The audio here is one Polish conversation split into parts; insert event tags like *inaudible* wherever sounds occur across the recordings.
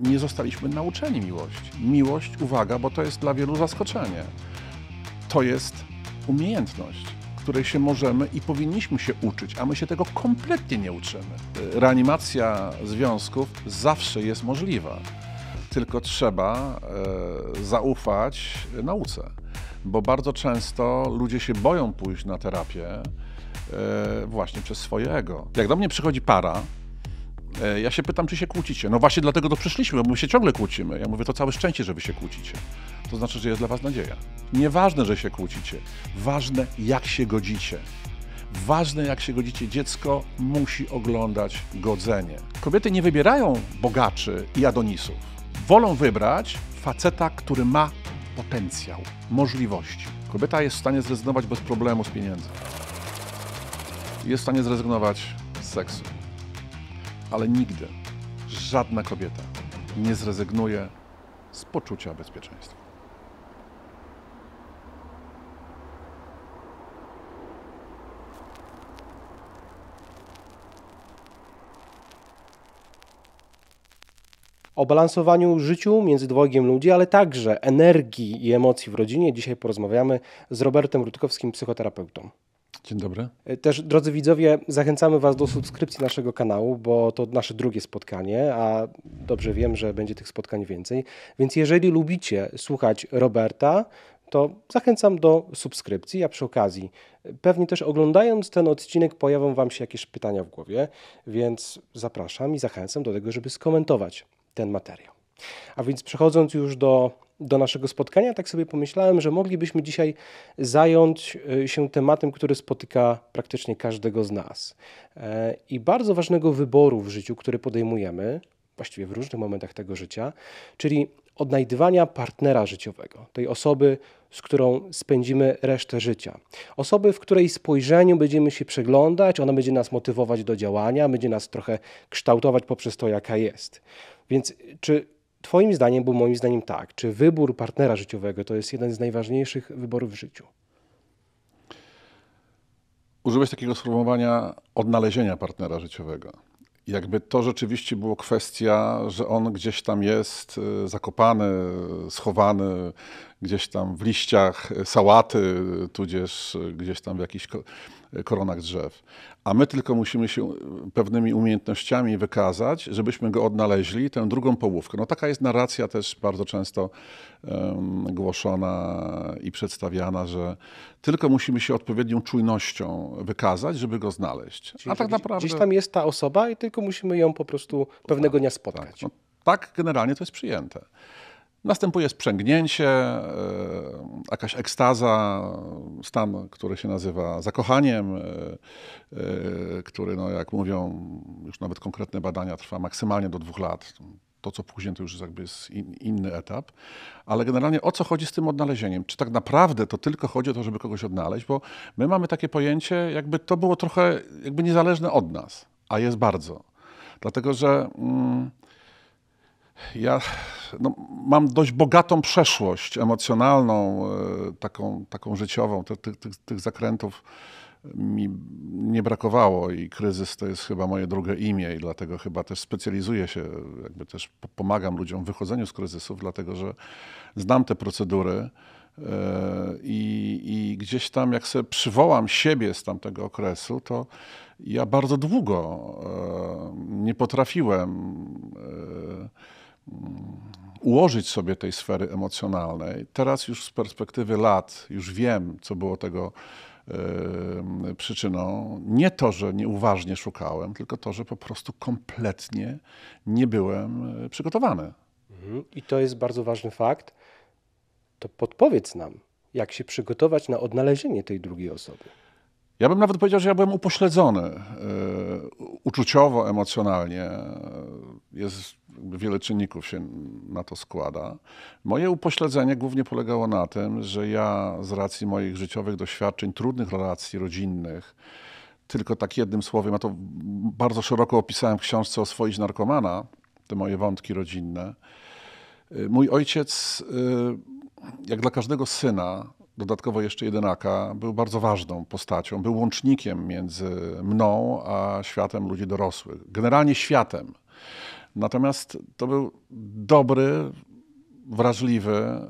nie zostaliśmy nauczeni miłości. Miłość, uwaga, bo to jest dla wielu zaskoczenie, to jest umiejętność, której się możemy i powinniśmy się uczyć, a my się tego kompletnie nie uczymy. Reanimacja związków zawsze jest możliwa, tylko trzeba e, zaufać nauce, bo bardzo często ludzie się boją pójść na terapię e, właśnie przez swoje ego. Jak do mnie przychodzi para, E, ja się pytam, czy się kłócicie. No właśnie dlatego to przyszliśmy, bo my się ciągle kłócimy. Ja mówię, to całe szczęście, że wy się kłócicie. To znaczy, że jest dla was nadzieja. Nieważne, że się kłócicie. Ważne, jak się godzicie. Ważne, jak się godzicie. Dziecko musi oglądać godzenie. Kobiety nie wybierają bogaczy i adonisów. Wolą wybrać faceta, który ma potencjał, możliwości. Kobieta jest w stanie zrezygnować bez problemu z pieniędzy. Jest w stanie zrezygnować z seksu. Ale nigdy żadna kobieta nie zrezygnuje z poczucia bezpieczeństwa. O balansowaniu życiu między dwojgiem ludzi, ale także energii i emocji w rodzinie dzisiaj porozmawiamy z Robertem Rutkowskim, psychoterapeutą. Dzień dobry. E, też, drodzy widzowie, zachęcamy Was do subskrypcji naszego kanału, bo to nasze drugie spotkanie, a dobrze wiem, że będzie tych spotkań więcej. Więc jeżeli lubicie słuchać Roberta, to zachęcam do subskrypcji, a przy okazji, e, pewnie też oglądając ten odcinek, pojawią Wam się jakieś pytania w głowie, więc zapraszam i zachęcam do tego, żeby skomentować ten materiał. A więc przechodząc już do do naszego spotkania, tak sobie pomyślałem, że moglibyśmy dzisiaj zająć y, się tematem, który spotyka praktycznie każdego z nas e, i bardzo ważnego wyboru w życiu, który podejmujemy, właściwie w różnych momentach tego życia, czyli odnajdywania partnera życiowego, tej osoby, z którą spędzimy resztę życia. Osoby, w której spojrzeniu będziemy się przeglądać, ona będzie nas motywować do działania, będzie nas trochę kształtować poprzez to, jaka jest. Więc czy Twoim zdaniem, bo moim zdaniem tak, czy wybór partnera życiowego to jest jeden z najważniejszych wyborów w życiu? Użyłeś takiego sformułowania odnalezienia partnera życiowego. Jakby to rzeczywiście było kwestia, że on gdzieś tam jest y, zakopany, schowany, gdzieś tam w liściach sałaty, tudzież y, gdzieś tam w jakichś koronach drzew. A my tylko musimy się pewnymi umiejętnościami wykazać, żebyśmy go odnaleźli, tę drugą połówkę. No taka jest narracja też bardzo często um, głoszona i przedstawiana, że tylko musimy się odpowiednią czujnością wykazać, żeby go znaleźć. Czyli A tak gdzieś, naprawdę... Gdzieś tam jest ta osoba i tylko musimy ją po prostu pewnego dnia tak. spotkać. Tak, no, tak generalnie to jest przyjęte. Następuje sprzęgnięcie, e, jakaś ekstaza, stan, który się nazywa zakochaniem, e, e, który, no, jak mówią już nawet konkretne badania, trwa maksymalnie do dwóch lat. To, co później, to już jakby jest inny etap. Ale generalnie o co chodzi z tym odnalezieniem? Czy tak naprawdę to tylko chodzi o to, żeby kogoś odnaleźć? Bo my mamy takie pojęcie, jakby to było trochę jakby niezależne od nas, a jest bardzo. Dlatego, że... Mm, ja no, mam dość bogatą przeszłość emocjonalną, e, taką, taką życiową. Tych, tych, tych zakrętów mi nie brakowało i kryzys to jest chyba moje drugie imię i dlatego chyba też specjalizuję się, jakby też pomagam ludziom w wychodzeniu z kryzysów, dlatego że znam te procedury. E, I, I, gdzieś tam, jak sobie przywołam siebie z tamtego okresu, to ja bardzo długo e, nie potrafiłem ułożyć sobie tej sfery emocjonalnej. Teraz już z perspektywy lat już wiem, co było tego yy, przyczyną. Nie to, że nieuważnie szukałem, tylko to, że po prostu kompletnie nie byłem e, przygotowany. Mhm. I to jest bardzo ważny fakt. To podpowiedz nam, jak się przygotować na odnalezienie tej drugiej osoby. Ja bym nawet powiedział, że ja byłem upośledzony yy, uczuciowo, emocjonalnie. E, jest wiele czynników się na to składa. Moje upośledzenie głównie polegało na tym, że ja z racji moich życiowych doświadczeń, trudnych relacji rodzinnych, tylko tak jednym słowem, a to bardzo szeroko opisałem w książce Oswoić narkomana, te moje wątki rodzinne. Y, mój ojciec, y, jak dla każdego syna, dodatkowo jeszcze jedynaka, był bardzo ważną postacią. Był łącznikiem między mną a światem ludzi dorosłych. Generalnie światem. Natomiast to był dobry, wrażliwy,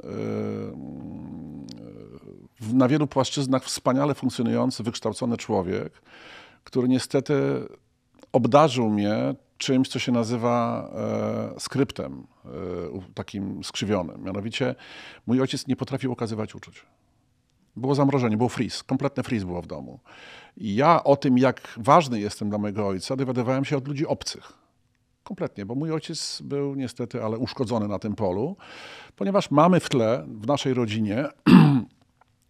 yy, yy, na wielu płaszczyznach wspaniale funkcjonujący, wykształcony człowiek, który niestety obdarzył mnie czymś, co się nazywa e, skryptem e, takim skrzywionym. Mianowicie mój ojciec nie potrafił okazywać uczuć. Było zamrożenie, był freeze, kompletny freeze było w domu. I ja o tym, jak ważny jestem dla mojego ojca, dowiadywałem się od ludzi obcych. Kompletnie, bo mój ojciec był niestety, ale uszkodzony na tym polu, ponieważ mamy w tle, w naszej rodzinie,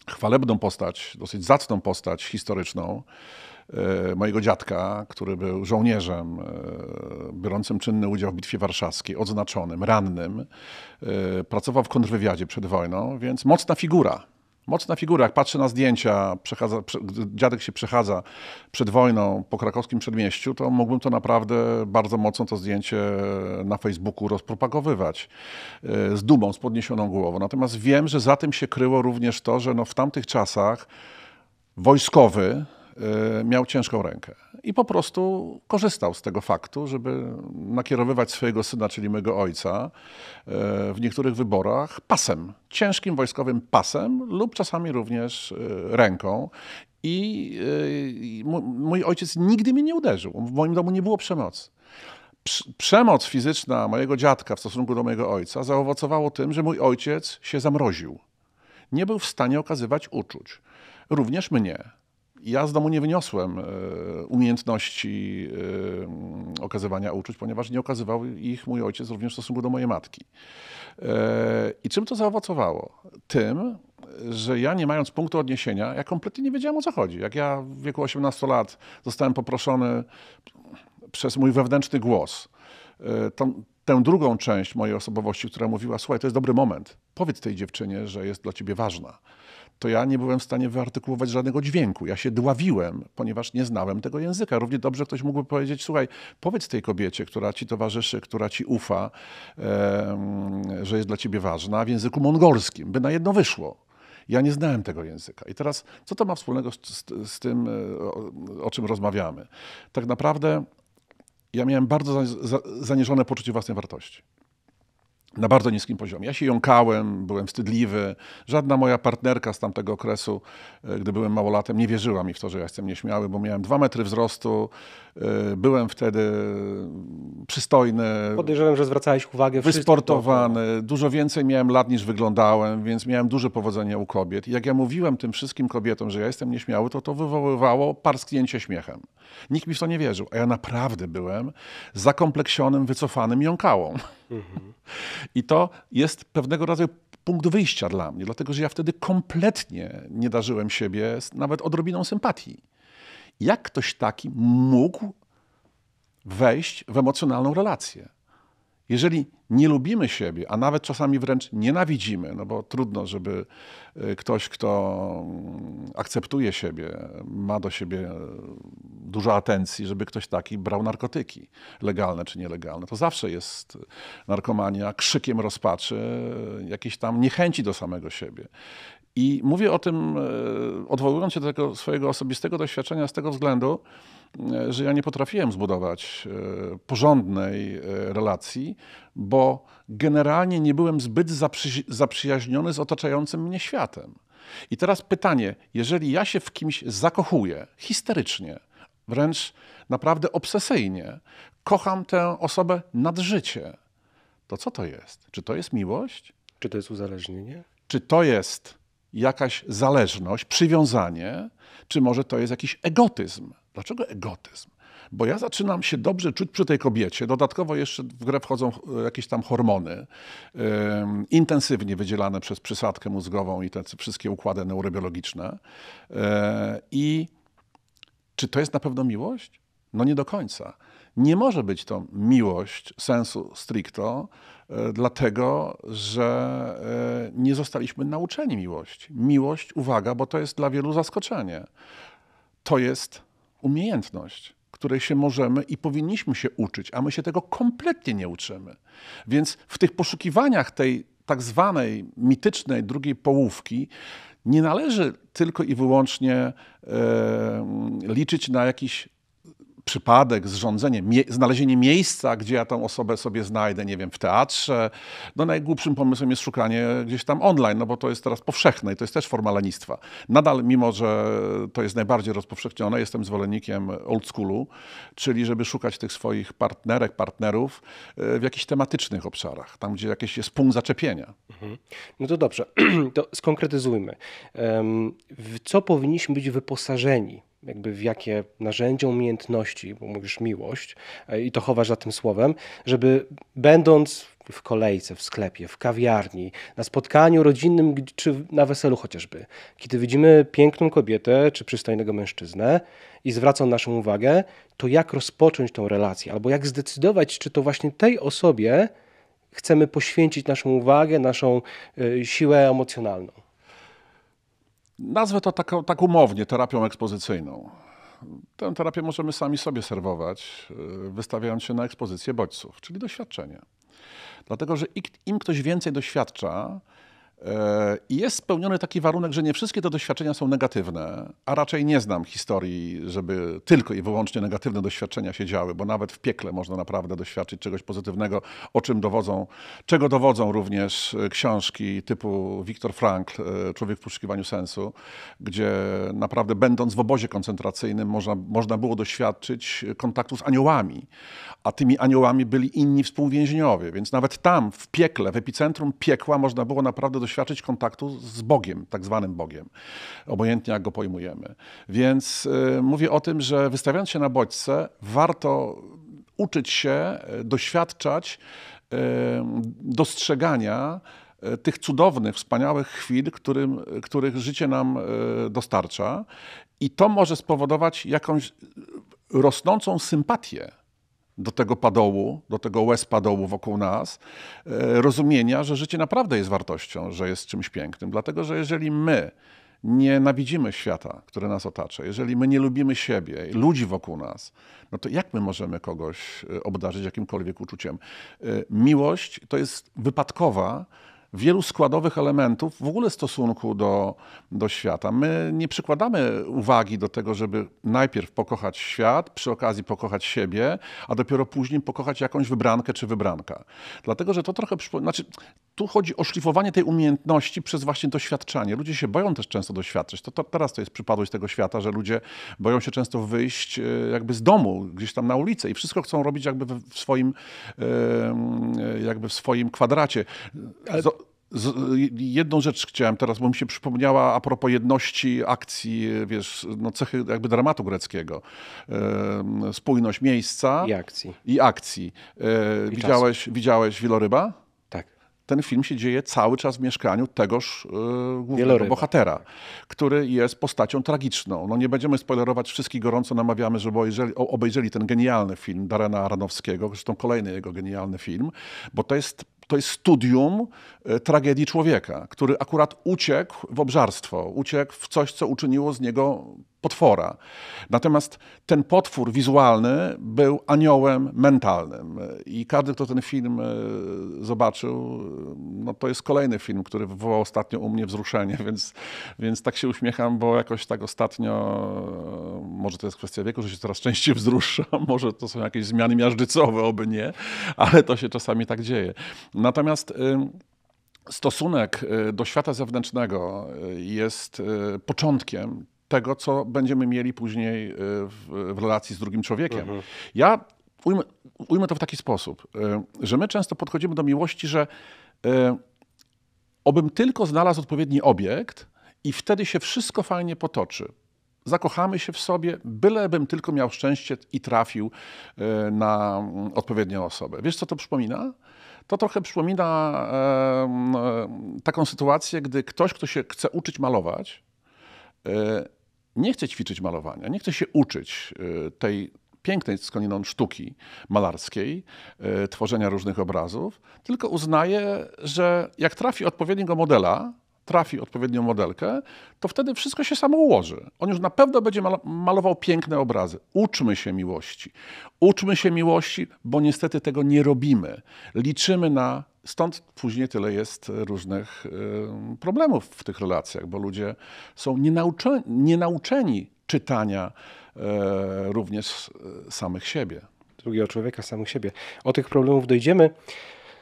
*clears throat* chwalebną postać, dosyć zacną postać historyczną e, mojego dziadka, który był żołnierzem e, biorącym czynny udział w Bitwie Warszawskiej, odznaczonym, rannym. E, pracował w kontrwywiadzie przed wojną, więc mocna figura. Mocna figura, jak patrzę na zdjęcia, przechadza, dziadek się przechadza przed wojną po krakowskim przedmieściu, to mógłbym to naprawdę bardzo mocno to zdjęcie na Facebooku rozpropagowywać e, z dumą, z podniesioną głową. Natomiast wiem, że za tym się kryło również to, że no w tamtych czasach wojskowy e, miał ciężką rękę i po prostu korzystał z tego faktu, żeby nakierowywać swojego syna, czyli mego ojca, e, w niektórych wyborach pasem, ciężkim wojskowym pasem lub czasami również e, ręką. I e, mój ojciec nigdy mnie nie uderzył. W moim domu nie było przemocy przemoc fizyczna mojego dziadka w stosunku do mojego ojca zaowocowało tym, że mój ojciec się zamroził. Nie był w stanie okazywać uczuć, również mnie ja z domu nie wyniosłem e, umiejętności e, okazywania uczuć, ponieważ nie okazywał ich mój ojciec również w stosunku do mojej matki. E, I czym to zaowocowało? Tym, że ja nie mając punktu odniesienia, ja kompletnie nie wiedziałem o co chodzi. Jak ja w wieku 18 lat zostałem poproszony przez mój wewnętrzny głos, tą, tę drugą część mojej osobowości, która mówiła, słuchaj, to jest dobry moment, powiedz tej dziewczynie, że jest dla ciebie ważna to ja nie byłem w stanie wyartykułować żadnego dźwięku. Ja się dławiłem, ponieważ nie znałem tego języka. Równie dobrze ktoś mógłby powiedzieć, słuchaj, powiedz tej kobiecie, która ci towarzyszy, która ci ufa, że jest dla ciebie ważna, w języku mongolskim, by na jedno wyszło. Ja nie znałem tego języka. I teraz, co to ma wspólnego z, z, z tym, e, o, o, czym rozmawiamy? Tak naprawdę ja miałem bardzo za, za, zaniżone poczucie własnej wartości na bardzo niskim poziomie. Ja się jąkałem, byłem wstydliwy. Żadna moja partnerka z tamtego okresu, e, gdy byłem małolatem, nie wierzyła mi w to, że ja jestem nieśmiały, bo miałem dwa metry wzrostu. E, byłem wtedy mm, przystojny. Podejrzewam, że zwracałeś uwagę. Wysportowany. Dużo więcej miałem lat niż wyglądałem, więc miałem duże powodzenie u kobiet. I jak ja mówiłem tym wszystkim kobietom, że ja jestem nieśmiały, to to wywoływało parsknięcie śmiechem. Nikt mi w to nie wierzył, a ja naprawdę byłem zakompleksionym, wycofanym jąkałą. I to jest pewnego rodzaju punkt wyjścia dla mnie, dlatego że ja wtedy kompletnie nie darzyłem siebie nawet odrobiną sympatii. Jak ktoś taki mógł wejść w emocjonalną relację? Jeżeli nie lubimy siebie, a nawet czasami wręcz nienawidzimy, no bo trudno, żeby y, ktoś, kto mm, akceptuje siebie, ma do siebie y, dużo atencji, żeby ktoś taki brał narkotyki, legalne czy nielegalne. To zawsze jest narkomania krzykiem rozpaczy, y, jakiejś tam niechęci do samego siebie. I mówię o tym, odwołując się do tego swojego osobistego doświadczenia z tego względu, E, że ja nie potrafiłem zbudować e, porządnej e, relacji, bo generalnie nie byłem zbyt zaprzyjaźniony z otaczającym mnie światem. I teraz pytanie, jeżeli ja się w kimś zakochuję histerycznie, wręcz naprawdę obsesyjnie, kocham tę osobę nad życie, to co to jest? Czy to jest miłość? Czy to jest uzależnienie? Czy to jest jakaś zależność, przywiązanie, czy może to jest jakiś egotyzm? Dlaczego egotyzm? Bo ja zaczynam się dobrze czuć przy tej kobiecie. Dodatkowo jeszcze w grę wchodzą e, jakieś tam hormony yy, intensywnie wydzielane przez przysadkę mózgową i te wszystkie układy neurobiologiczne. Yy, I czy to jest na pewno miłość? No nie do końca. Nie może być to miłość sensu stricto, yy, dlatego że nie zostaliśmy nauczeni miłości. Miłość, uwaga, bo to jest dla wielu zaskoczenie. To jest umiejętność, której się możemy i powinniśmy się uczyć, a my się tego kompletnie nie uczymy. Więc w tych poszukiwaniach tej tak zwanej mitycznej drugiej połówki nie należy tylko i wyłącznie e, liczyć na jakiś przypadek, zrządzenie, mie znalezienie miejsca, gdzie ja tą osobę sobie znajdę, nie wiem, w teatrze. No najgłupszym pomysłem jest szukanie gdzieś tam online, no bo to jest teraz powszechne i to jest też forma lenistwa. Nadal, mimo że to jest najbardziej rozpowszechnione, jestem zwolennikiem old schoolu, czyli żeby szukać tych swoich partnerek, partnerów e, w jakichś tematycznych obszarach, tam gdzie jakiś jest punkt zaczepienia. Mhm. No to dobrze, *clears throat* to skonkretyzujmy. Co powinniśmy być wyposażeni jakby w jakie narzędzia, umiejętności, bo mówisz miłość e, i to chowasz za tym słowem, żeby będąc w kolejce, w sklepie, w kawiarni, na spotkaniu rodzinnym czy na weselu chociażby, kiedy widzimy piękną kobietę czy przystojnego mężczyznę i zwraca on naszą uwagę, to jak rozpocząć tą relację albo jak zdecydować, czy to właśnie tej osobie chcemy poświęcić naszą uwagę, naszą e, siłę emocjonalną. Nazwę to tak, tak umownie terapią ekspozycyjną. Tę terapię możemy sami sobie serwować, y, wystawiając się na ekspozycję bodźców, czyli doświadczenie. Dlatego, że im ktoś więcej doświadcza, E, I jest spełniony taki warunek, że nie wszystkie te doświadczenia są negatywne, a raczej nie znam historii, żeby tylko i wyłącznie negatywne doświadczenia się działy, bo nawet w piekle można naprawdę doświadczyć czegoś pozytywnego, o czym dowodzą, czego dowodzą również e, książki typu Viktor Frankl, e, Człowiek w poszukiwaniu sensu, gdzie naprawdę będąc w obozie koncentracyjnym można, można było doświadczyć kontaktu z aniołami, a tymi aniołami byli inni współwięźniowie, więc nawet tam w piekle, w epicentrum piekła można było naprawdę doświadczyć doświadczyć kontaktu z Bogiem, tak zwanym Bogiem, obojętnie jak go pojmujemy. Więc y, mówię o tym, że wystawiając się na bodźce, warto uczyć się, y, doświadczać y, dostrzegania y, tych cudownych, wspaniałych chwil, którym, których życie nam y, dostarcza. I to może spowodować jakąś rosnącą sympatię do tego padołu, do tego łez padołu wokół nas, e, rozumienia, że życie naprawdę jest wartością, że jest czymś pięknym. Dlatego, że jeżeli my nienawidzimy świata, który nas otacza, jeżeli my nie lubimy siebie, ludzi wokół nas, no to jak my możemy kogoś e, obdarzyć jakimkolwiek uczuciem? E, miłość to jest wypadkowa, wielu składowych elementów w ogóle stosunku do, do świata. My nie przykładamy uwagi do tego, żeby najpierw pokochać świat, przy okazji pokochać siebie, a dopiero później pokochać jakąś wybrankę czy wybranka. Dlatego, że to trochę przypomina, znaczy tu chodzi o szlifowanie tej umiejętności przez właśnie doświadczanie. Ludzie się boją też często doświadczyć. To, to teraz to jest przypadłość tego świata, że ludzie boją się często wyjść e, jakby z domu, gdzieś tam na ulicę i wszystko chcą robić jakby w swoim, e, e, jakby w swoim kwadracie. Ale z, jedną rzecz chciałem teraz, bo mi się przypomniała a propos jedności akcji, wiesz, no cechy jakby dramatu greckiego. spójność miejsca i akcji. I akcji. E, I widziałeś, widziałeś Wieloryba? Tak. Ten film się dzieje cały czas w mieszkaniu tegoż e, głównego Wieloryba. bohatera, który jest postacią tragiczną. No nie będziemy spoilerować, wszystkich gorąco namawiamy, żeby obejrzeli, obejrzeli ten genialny film Darena Aranowskiego, zresztą kolejny jego genialny film, bo to jest to jest studium e, tragedii człowieka, który akurat uciekł w obżarstwo, uciekł w coś, co uczyniło z niego potwora. Natomiast ten potwór wizualny był aniołem mentalnym i każdy, kto ten film e, zobaczył, e, no to jest kolejny film, który wywołał ostatnio u mnie wzruszenie, *laughs* więc, więc tak się uśmiecham, bo jakoś tak ostatnio, może to jest kwestia wieku, że się coraz częściej wzruszam, *laughs* może to są jakieś zmiany miażdżycowe, oby nie, ale to się czasami tak dzieje. Natomiast y, stosunek y, do świata zewnętrznego y, jest początkiem tego, co będziemy mieli później w, relacji z drugim człowiekiem. Mhm. Ja ujmę, ujmę to w taki sposób, że my często podchodzimy do miłości, że obym tylko znalazł odpowiedni obiekt i wtedy się wszystko fajnie potoczy. Zakochamy się w sobie, bylebym tylko miał szczęście i trafił na mm, odpowiednią osobę. Wiesz, co to przypomina? To trochę przypomina e, taką sytuację, gdy ktoś, kto się chce uczyć malować, e, nie chce ćwiczyć malowania, nie chce się uczyć e, tej pięknej skądinąd sztuki malarskiej, tworzenia różnych obrazów, tylko uznaje, że jak trafi odpowiedniego modela, trafi odpowiednią modelkę, to wtedy wszystko się samo ułoży. On już na pewno będzie malował piękne obrazy. Uczmy się miłości. Uczmy się miłości, bo niestety tego nie robimy. Liczymy na Stąd później tyle jest różnych problemów w tych relacjach, bo ludzie są nienauczeni, nienauczeni czytania e, również e, samych siebie. Drugiego człowieka, samych siebie. O tych problemów dojdziemy.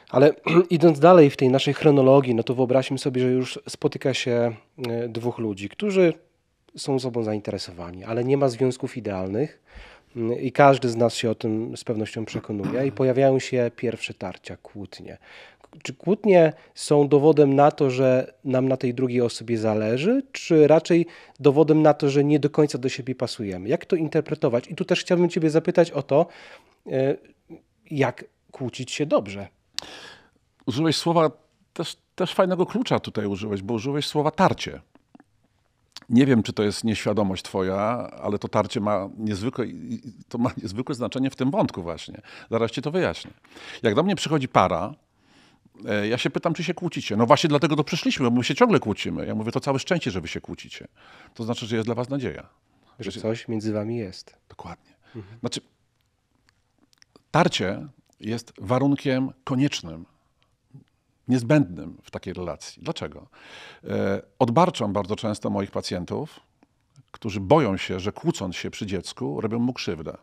Ale *clears throat* idąc dalej w tej naszej chronologii, no to wyobraźmy sobie, że już spotyka się e, dwóch ludzi, którzy są sobą zainteresowani, ale nie ma związków idealnych mm, i każdy z nas się o tym z pewnością przekonuje i pojawiają się pierwsze tarcia, kłótnie. Czy kłótnie są dowodem na to, że nam na tej drugiej osobie zależy, czy raczej dowodem na to, że nie do końca do siebie pasujemy? Jak to interpretować? I tu też chciałbym Ciebie zapytać o to, e, jak kłócić się dobrze użyłeś słowa, też, też fajnego klucza tutaj użyłeś, bo użyłeś słowa tarcie. Nie wiem, czy to jest nieświadomość twoja, ale to tarcie ma niezwykłe, to ma niezwykłe znaczenie w tym wątku właśnie. Zaraz ci to wyjaśnię. Jak do mnie przychodzi para, e, ja się pytam, czy się kłócicie. No właśnie dlatego to przyszliśmy, bo my się ciągle kłócimy. Ja mówię, to całe szczęście, że wy się kłócicie. To znaczy, że jest dla was nadzieja. Że coś między wami jest. Dokładnie. Mhm. Znaczy, tarcie jest warunkiem koniecznym, niezbędnym w takiej relacji. Dlaczego? E, odbarczam bardzo często moich pacjentów, którzy boją się, że kłócąc się przy dziecku, robią mu krzywdę.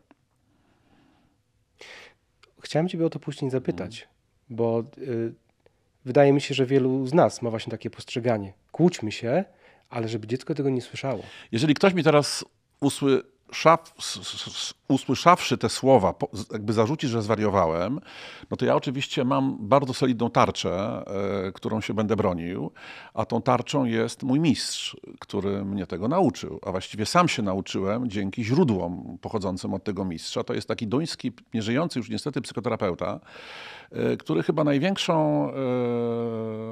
Chciałem Ciebie o to później zapytać, hmm. bo y, wydaje mi się, że wielu z nas ma właśnie takie postrzeganie. Kłóćmy się, ale żeby dziecko tego nie słyszało. Jeżeli ktoś mi teraz usłyszy, szaf, usłyszawszy te słowa, jakby zarzucić, że zwariowałem, no to ja oczywiście mam bardzo solidną tarczę, e, którą się będę bronił, a tą tarczą jest mój mistrz, który mnie tego nauczył, a właściwie sam się nauczyłem dzięki źródłom pochodzącym od tego mistrza. To jest taki duński, nieżyjący już niestety psychoterapeuta, e, który chyba największą e,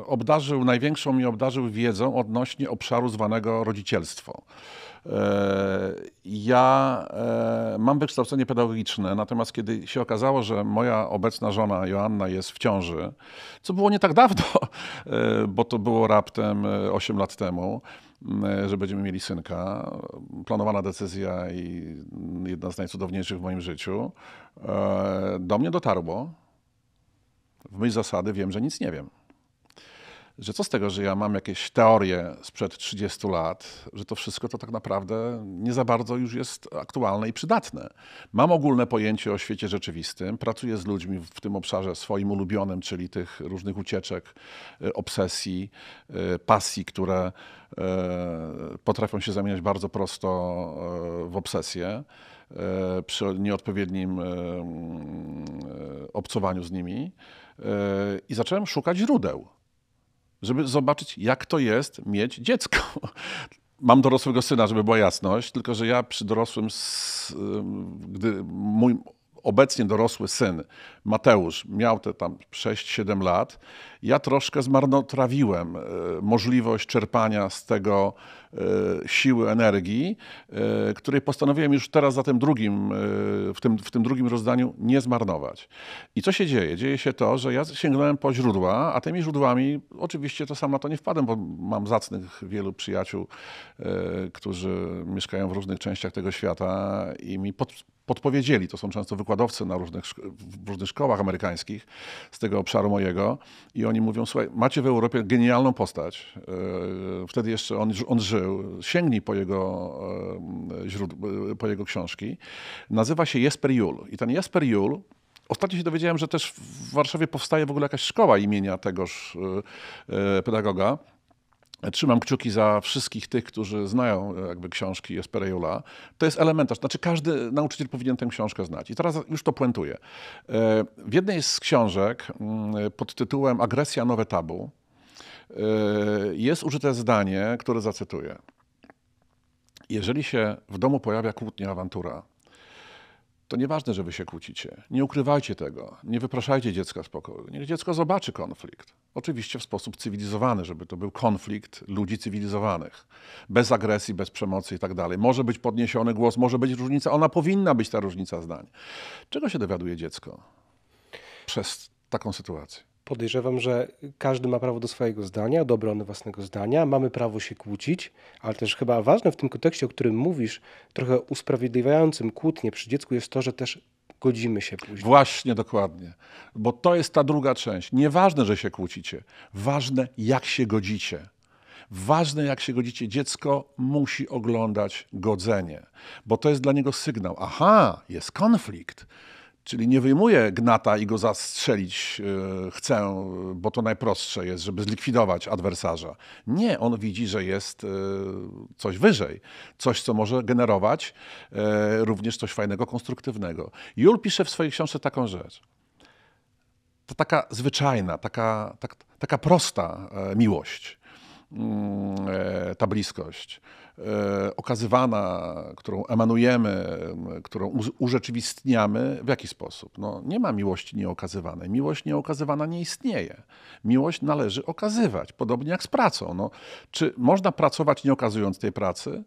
obdarzył, największą mi obdarzył wiedzą odnośnie obszaru zwanego rodzicielstwo. E, ja e, mam wykształcenie pedagogiczne, natomiast kiedy się okazało, że moja obecna żona Joanna jest w ciąży, co było nie tak dawno, *laughs* e, bo to było raptem 8 lat temu, że będziemy mieli synka. Planowana decyzja i jedna z najcudowniejszych w moim życiu. Do mnie dotarło. W myśl zasady wiem, że nic nie wiem że co z tego, że ja mam jakieś teorie sprzed 30 lat, że to wszystko to tak naprawdę nie za bardzo już jest aktualne i przydatne. Mam ogólne pojęcie o świecie rzeczywistym, pracuję z ludźmi w tym obszarze swoim ulubionym, czyli tych różnych ucieczek, e, obsesji, e, pasji, które e, potrafią się zamieniać bardzo prosto w obsesję przy nieodpowiednim obcowaniu z nimi i zacząłem szukać źródeł żeby zobaczyć, jak to jest mieć dziecko. *laughs* Mam dorosłego syna, żeby była jasność, tylko że ja przy dorosłym, y, gdy mój obecnie dorosły syn Mateusz miał te tam 6-7 lat, ja troszkę zmarnotrawiłem y, możliwość czerpania z tego E, siły, energii, e, której postanowiłem już teraz za tym drugim, e, w tym, w tym drugim rozdaniu nie zmarnować. I co się dzieje? Dzieje się to, że ja sięgnąłem po źródła, a tymi źródłami oczywiście to samo to nie wpadłem, bo mam zacnych wielu przyjaciół, którzy mieszkają w różnych częściach tego świata i mi podpowiedzieli. To są często wykładowcy na różnych, w różnych szkołach amerykańskich z tego obszaru mojego i oni mówią, słuchaj, macie w Europie genialną postać. E, wtedy jeszcze on, on żył. Sięgnij po jego, e, e, po jego książki. Nazywa się Jesper Jul. I ten Jesper Jul Ostatnio się dowiedziałem, że też w Warszawie powstaje w ogóle jakaś szkoła imienia tegoż pedagoga. Trzymam kciuki za wszystkich tych, którzy znają e, jakby książki Esperejola. To jest elementarz, znaczy każdy nauczyciel powinien tę książkę znać. I teraz już to puentuję. E, w jednej z książek mm, pod tytułem Agresja nowe tabu e, jest użyte zdanie, które zacytuję. Jeżeli się w domu pojawia kłótnia, awantura, to nieważne, że wy się kłócicie. Nie ukrywajcie tego. Nie wypraszajcie dziecka z pokoju. Niech dziecko zobaczy konflikt. Oczywiście w sposób cywilizowany, żeby to był konflikt ludzi cywilizowanych. Bez agresji, bez przemocy i tak dalej. Może być podniesiony głos, może być różnica. Ona powinna być ta różnica zdań. Czego się dowiaduje dziecko przez taką sytuację? Podejrzewam, że każdy ma prawo do swojego zdania, do obrony własnego zdania, mamy prawo się kłócić, ale też chyba ważne w tym kontekście, o którym mówisz, trochę usprawiedliwiającym kłótnie przy dziecku jest to, że też godzimy się później. Właśnie, dokładnie. Bo to jest ta druga część. Nieważne, że się kłócicie, ważne, jak się godzicie. Ważne, jak się godzicie, dziecko musi oglądać godzenie, bo to jest dla niego sygnał. Aha, jest konflikt Czyli nie wyjmuje gnata i go zastrzelić e, chcę, bo to najprostsze jest, żeby zlikwidować adwersarza. Nie, on widzi, że jest e, coś wyżej, coś, co może generować e, również coś fajnego, konstruktywnego. Jul pisze w swojej książce taką rzecz. To taka zwyczajna, taka, tak, taka prosta miłość. Mm, e, ta bliskość e, okazywana, którą emanujemy, którą urzeczywistniamy, w jaki sposób? No, nie ma miłości nieokazywanej. Miłość nieokazywana nie istnieje. Miłość należy okazywać, podobnie jak z pracą. No, czy można pracować nie okazując tej pracy?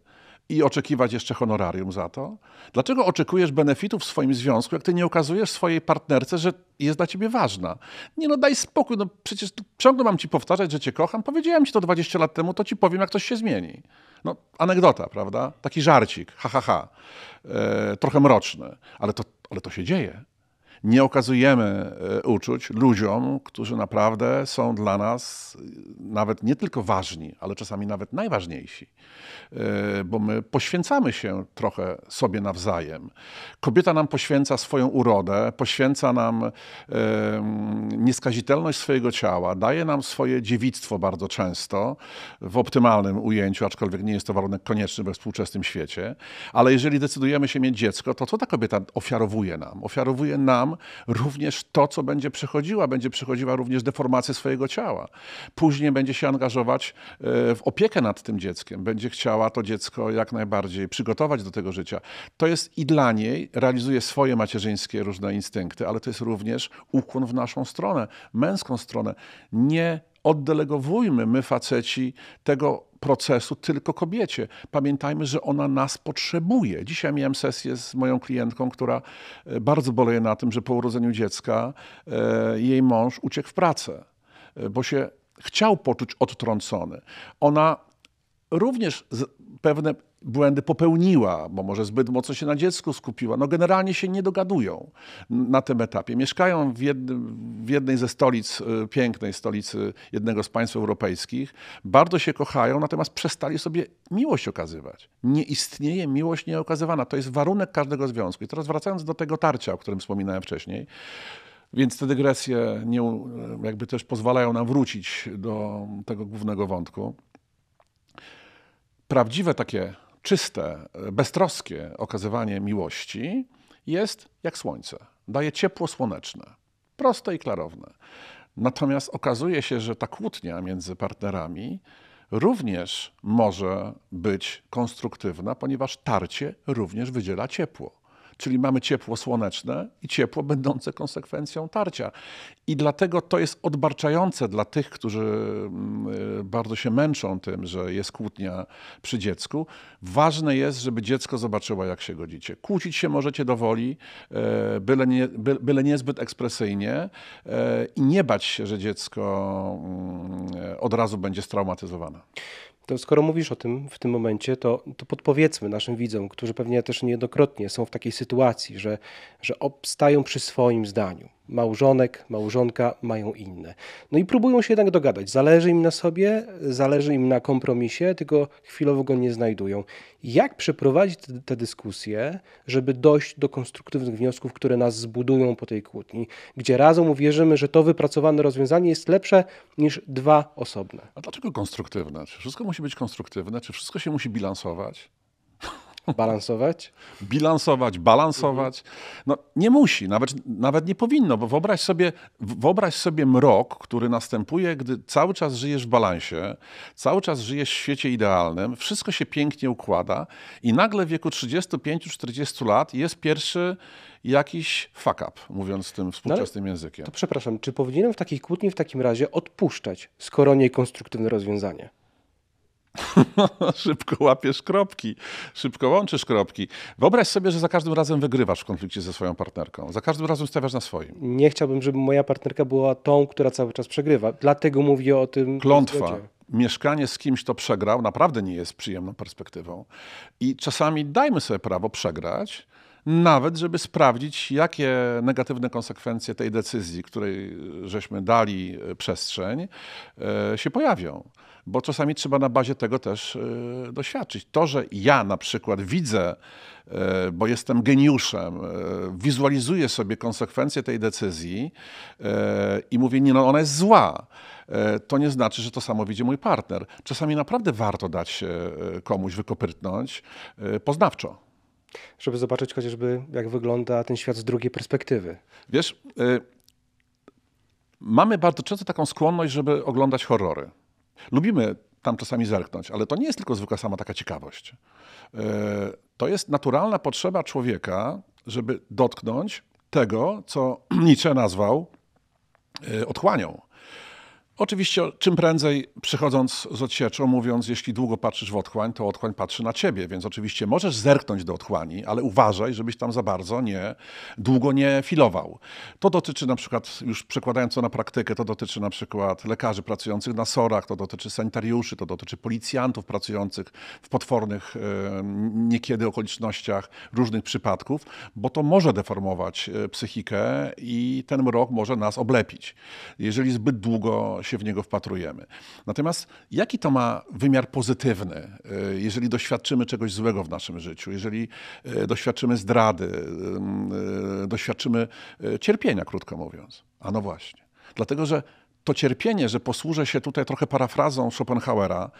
i oczekiwać jeszcze honorarium za to? Dlaczego oczekujesz benefitów w swoim związku, jak ty nie okazujesz swojej partnerce, że jest dla ciebie ważna? Nie no, daj spokój, no przecież ciągle mam ci powtarzać, że cię kocham. Powiedziałem ci to 20 lat temu, to ci powiem, jak coś się zmieni. No, anegdota, prawda? Taki żarcik, ha, ha, ha. E, trochę mroczny, ale to, ale to się dzieje nie okazujemy e, uczuć ludziom, którzy naprawdę są dla nas e, nawet nie tylko ważni, ale czasami nawet najważniejsi, e, bo my poświęcamy się trochę sobie nawzajem. Kobieta nam poświęca swoją urodę, poświęca nam mm, nieskazitelność swojego ciała, daje nam swoje dziewictwo bardzo często w optymalnym ujęciu, aczkolwiek nie jest to warunek konieczny we współczesnym świecie. Ale jeżeli decydujemy się mieć dziecko, to co ta kobieta ofiarowuje nam? Ofiarowuje nam tam również to, co będzie przechodziła. Będzie przechodziła również deformację swojego ciała. Później będzie się angażować e, w opiekę nad tym dzieckiem. Będzie chciała to dziecko jak najbardziej przygotować do tego życia. To jest i dla niej, realizuje swoje macierzyńskie różne instynkty, ale to jest również ukłon w naszą stronę, męską stronę. Nie oddelegowujmy my faceci tego procesu tylko kobiecie. Pamiętajmy, że ona nas potrzebuje. Dzisiaj miałem sesję z moją klientką, która e, bardzo boleje na tym, że po urodzeniu dziecka e, jej mąż uciekł w pracę, e, bo się chciał poczuć odtrącony. Ona również pewne błędy popełniła, bo może zbyt mocno się na dziecku skupiła. No generalnie się nie dogadują na tym etapie. Mieszkają w, jednym, w jednej ze stolic, y, pięknej stolicy jednego z państw europejskich. Bardzo się kochają, natomiast przestali sobie miłość okazywać. Nie istnieje miłość nieokazywana. To jest warunek każdego związku. I teraz wracając do tego tarcia, o którym wspominałem wcześniej, więc te dygresje nie, jakby też pozwalają nam wrócić do tego głównego wątku. Prawdziwe takie czyste, beztroskie okazywanie miłości jest jak słońce. Daje ciepło słoneczne, proste i klarowne. Natomiast okazuje się, że ta kłótnia między partnerami również może być konstruktywna, ponieważ tarcie również wydziela ciepło. Czyli mamy ciepło słoneczne i ciepło będące konsekwencją tarcia. I dlatego to jest odbarczające dla tych, którzy mm, y, bardzo się męczą tym, że jest kłótnia przy dziecku. Ważne jest, żeby dziecko zobaczyło, jak się godzicie. Kłócić się możecie do woli, e, byle, nie, byle niezbyt ekspresyjnie e, i nie bać się, że dziecko mm, e, od razu będzie straumatyzowane. To skoro mówisz o tym w tym momencie, to, to podpowiedzmy naszym widzom, którzy pewnie też niejednokrotnie są w takiej sytuacji, że, że obstają przy swoim zdaniu małżonek, małżonka mają inne. No i próbują się jednak dogadać. Zależy im na sobie, zależy im na kompromisie, tylko chwilowo go nie znajdują. Jak przeprowadzić te, dyskusje, żeby dojść do konstruktywnych wniosków, które nas zbudują po tej kłótni, gdzie razem uwierzymy, że to wypracowane rozwiązanie jest lepsze niż dwa osobne. A dlaczego konstruktywne? Czy wszystko musi być konstruktywne? Czy wszystko się musi bilansować? Balansować? Bilansować, balansować. Mhm. No nie musi, nawet, nawet nie powinno, bo wyobraź sobie, wyobraź sobie mrok, który następuje, gdy cały czas żyjesz w balansie, cały czas żyjesz w świecie idealnym, wszystko się pięknie układa i nagle w wieku 35-40 lat jest pierwszy jakiś fuck up, mówiąc tym no współczesnym no, językiem. To przepraszam, czy powinienem w takiej kłótni w takim razie odpuszczać, skoro nie konstruktywne rozwiązanie? *laughs* szybko łapiesz kropki, szybko łączysz kropki. Wyobraź sobie, że za każdym razem wygrywasz w konflikcie ze swoją partnerką. Za każdym razem stawiasz na swoim. Nie chciałbym, żeby moja partnerka była tą, która cały czas przegrywa. Dlatego mówię o tym. Klątwa. mieszkanie z kimś, kto przegrał, naprawdę nie jest przyjemną perspektywą. I czasami dajmy sobie prawo przegrać, nawet żeby sprawdzić, jakie negatywne konsekwencje tej decyzji, której e, żeśmy dali e, przestrzeń, e, się pojawią. Bo czasami trzeba na bazie tego też doświadczyć. To, że ja na przykład widzę, bo jestem geniuszem, wizualizuję sobie konsekwencje tej decyzji i mówię, nie, no ona jest zła to nie znaczy, że to samo widzi mój partner. Czasami naprawdę warto dać komuś wykoprytnąć poznawczo żeby zobaczyć chociażby, jak wygląda ten świat z drugiej perspektywy. Wiesz, y, mamy bardzo często taką skłonność, żeby oglądać horrory. Lubimy tam czasami zerknąć, ale to nie jest tylko zwykła sama taka ciekawość. Y, to jest naturalna potrzeba człowieka, żeby dotknąć tego, co *clears throat* Nietzsche nazwał y, otchłanią. Oczywiście czym prędzej przychodząc z odsieczą, mówiąc, jeśli długo patrzysz w otchłań, to otchłań patrzy na ciebie, więc oczywiście możesz zerknąć do otchłani, ale uważaj, żebyś tam za bardzo nie, długo nie filował. To dotyczy na przykład, już przekładając to na praktykę, to dotyczy na przykład lekarzy pracujących na sorach, to dotyczy sanitariuszy, to dotyczy policjantów pracujących w potwornych e, niekiedy okolicznościach różnych przypadków, bo to może deformować e, psychikę i ten mrok może nas oblepić. Jeżeli zbyt długo się w niego wpatrujemy. Natomiast jaki to ma wymiar pozytywny, e, jeżeli doświadczymy czegoś złego w naszym życiu, jeżeli e, doświadczymy zdrady, e, doświadczymy cierpienia, krótko mówiąc? A no właśnie. Dlatego, że to cierpienie, że posłużę się tutaj trochę parafrazą Schopenhauera,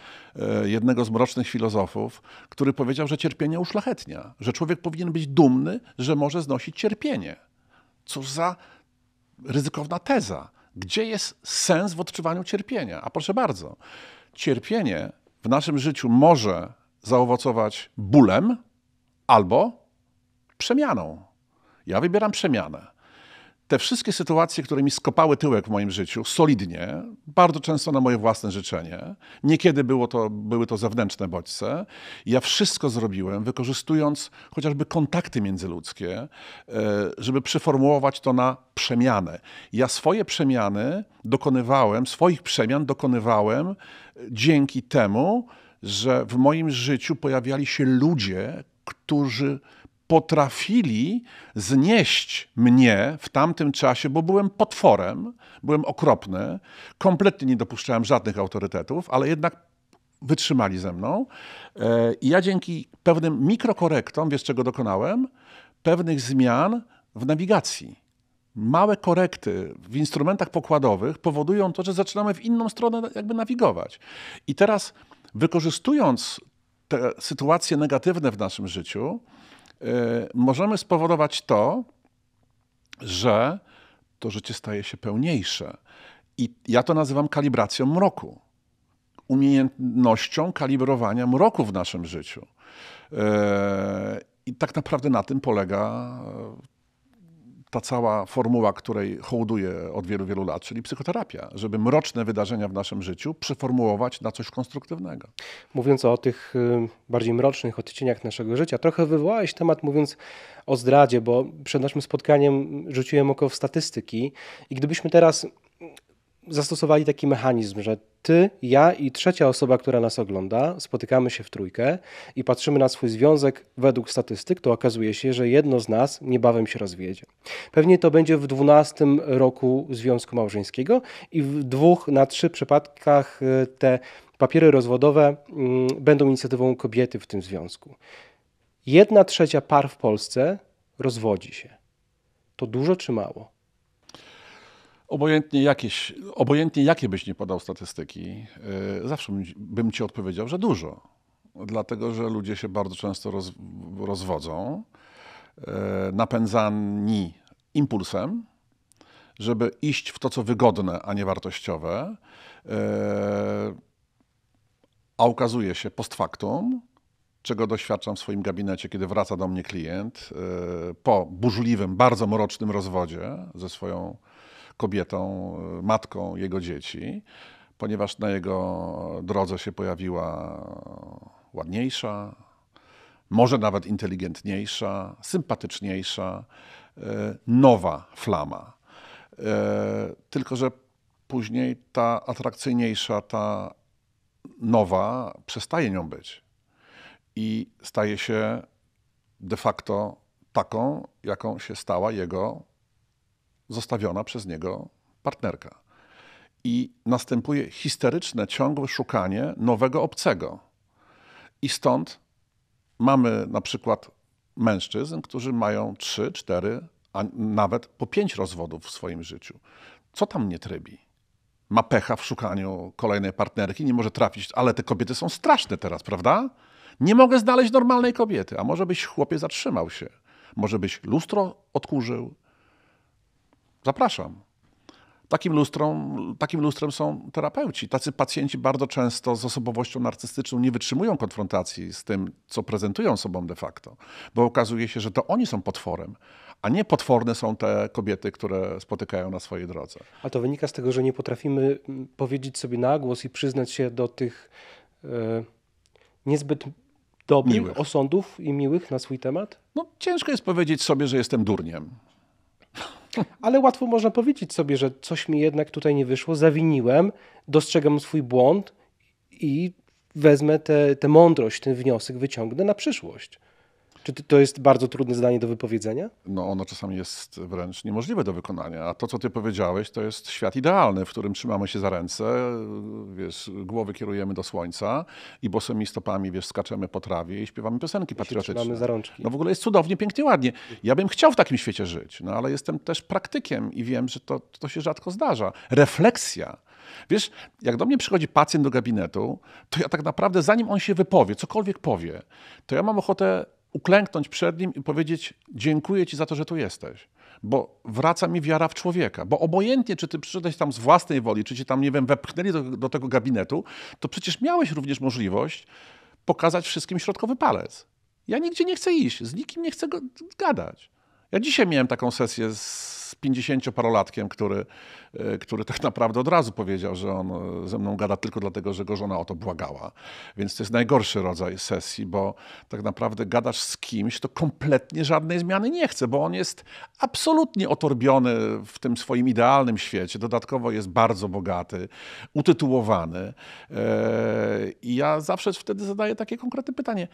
jednego z mrocznych filozofów, który powiedział, że cierpienie uszlachetnia, że człowiek powinien być dumny, że może znosić cierpienie. Cóż za ryzykowna teza. Gdzie jest sens w odczuwaniu cierpienia? A proszę bardzo, cierpienie w naszym życiu może zaowocować bólem albo przemianą. Ja wybieram przemianę te wszystkie sytuacje, które mi skopały tyłek w moim życiu, solidnie, bardzo często na moje własne życzenie, niekiedy było to, były to zewnętrzne bodźce, ja wszystko zrobiłem, wykorzystując chociażby kontakty międzyludzkie, e, żeby przeformułować to na przemianę. Ja swoje przemiany dokonywałem, swoich przemian dokonywałem e, dzięki temu, że w moim życiu pojawiali się ludzie, którzy potrafili znieść mnie w tamtym czasie, bo byłem potworem, byłem okropny, kompletnie nie dopuszczałem żadnych autorytetów, ale jednak wytrzymali ze mną. E, I ja dzięki pewnym mikrokorektom, wiesz czego dokonałem? Pewnych zmian w nawigacji. Małe korekty w instrumentach pokładowych powodują to, że zaczynamy w inną stronę jakby nawigować. I teraz wykorzystując te sytuacje negatywne w naszym życiu, Y, możemy spowodować to, że to życie staje się pełniejsze. I ja to nazywam kalibracją mroku. Umiejętnością kalibrowania mroku w naszym życiu. Y, I tak naprawdę na tym polega ta cała formuła, której hołduję od wielu, wielu lat, czyli psychoterapia, żeby mroczne wydarzenia w naszym życiu przeformułować na coś konstruktywnego. Mówiąc o tych y, bardziej mrocznych odcieniach naszego życia, trochę wywołałeś temat mówiąc o zdradzie, bo przed naszym spotkaniem rzuciłem oko w statystyki i gdybyśmy teraz zastosowali taki mechanizm, że ty, ja i trzecia osoba, która nas ogląda, spotykamy się w trójkę i patrzymy na swój związek według statystyk, to okazuje się, że jedno z nas niebawem się rozwiedzie. Pewnie to będzie w 12 roku związku małżeńskiego i w dwóch na trzy przypadkach y, te papiery rozwodowe mm, będą inicjatywą kobiety w tym związku. Jedna trzecia par w Polsce rozwodzi się. To dużo czy mało? Obojętnie, jakieś, obojętnie jakie byś nie podał statystyki, yy, zawsze bym, bym ci odpowiedział, że dużo. Dlatego, że ludzie się bardzo często roz, rozwodzą, yy, napędzani impulsem, żeby iść w to, co wygodne, a nie wartościowe. Yy, a okazuje się post factum, czego doświadczam w swoim gabinecie, kiedy wraca do mnie klient po burzliwym, bardzo mrocznym rozwodzie ze swoją kobietą, e, matką jego dzieci, ponieważ na jego drodze się pojawiła ładniejsza, może nawet inteligentniejsza, sympatyczniejsza, e, nowa flama. E, tylko, że później ta atrakcyjniejsza, ta nowa przestaje nią być i staje się de facto taką, jaką się stała jego zostawiona przez niego partnerka. I następuje histeryczne, ciągłe szukanie nowego obcego. I stąd mamy na przykład mężczyzn, którzy mają trzy, cztery, a nawet po pięć rozwodów w swoim życiu. Co tam nie trybi? Ma pecha w szukaniu kolejnej partnerki, nie może trafić, ale te kobiety są straszne teraz, prawda? Nie mogę znaleźć normalnej kobiety, a może byś chłopie zatrzymał się, może byś lustro odkurzył, Zapraszam. Takim, lustrom, takim lustrem są terapeuci. Tacy pacjenci bardzo często z osobowością narcystyczną nie wytrzymują konfrontacji z tym, co prezentują sobą de facto, bo okazuje się, że to oni są potworem, a nie potworne są te kobiety, które spotykają na swojej drodze. A to wynika z tego, że nie potrafimy mm, powiedzieć sobie na głos i przyznać się do tych e, niezbyt dobrych miłych. osądów i miłych na swój temat? No, ciężko jest powiedzieć sobie, że jestem durniem ale łatwo można powiedzieć sobie, że coś mi jednak tutaj nie wyszło, zawiniłem, dostrzegam swój błąd i wezmę tę mądrość, ten wniosek, wyciągnę na przyszłość. Czy to jest bardzo trudne zdanie do wypowiedzenia? No ono czasami jest wręcz niemożliwe do wykonania. A to, co ty powiedziałeś, to jest świat idealny, w którym trzymamy się za ręce, wiesz, głowy kierujemy do słońca i bosymi stopami, wiesz, skaczemy po trawie i śpiewamy piosenki I patriotyczne. Trzymamy za rączki. No w ogóle jest cudownie, pięknie, ładnie. Ja bym chciał w takim świecie żyć, no ale jestem też praktykiem i wiem, że to, to się rzadko zdarza. Refleksja. Wiesz, jak do mnie przychodzi pacjent do gabinetu, to ja tak naprawdę, zanim on się wypowie, cokolwiek powie, to ja mam ochotę uklęknąć przed Nim i powiedzieć: Dziękuję Ci za to, że tu jesteś. Bo wraca mi wiara w człowieka. Bo obojętnie, czy ty przyszedłeś tam z własnej woli, czy cię tam, nie wiem, wepchnęli do, do tego gabinetu, to przecież miałeś również możliwość pokazać wszystkim środkowy palec. Ja nigdzie nie chcę iść, z nikim nie chcę gadać. Ja dzisiaj miałem taką sesję z pięćdziesięcioparolatkiem, który, e, który tak naprawdę od razu powiedział, że on e, ze mną gada tylko dlatego, że go żona o to błagała. Więc to jest najgorszy rodzaj sesji, bo tak naprawdę gadasz z kimś, to kompletnie żadnej zmiany nie chce, bo on jest absolutnie otorbiony w tym swoim idealnym świecie. Dodatkowo jest bardzo bogaty, utytułowany. E, I ja zawsze wtedy zadaję takie konkretne pytanie.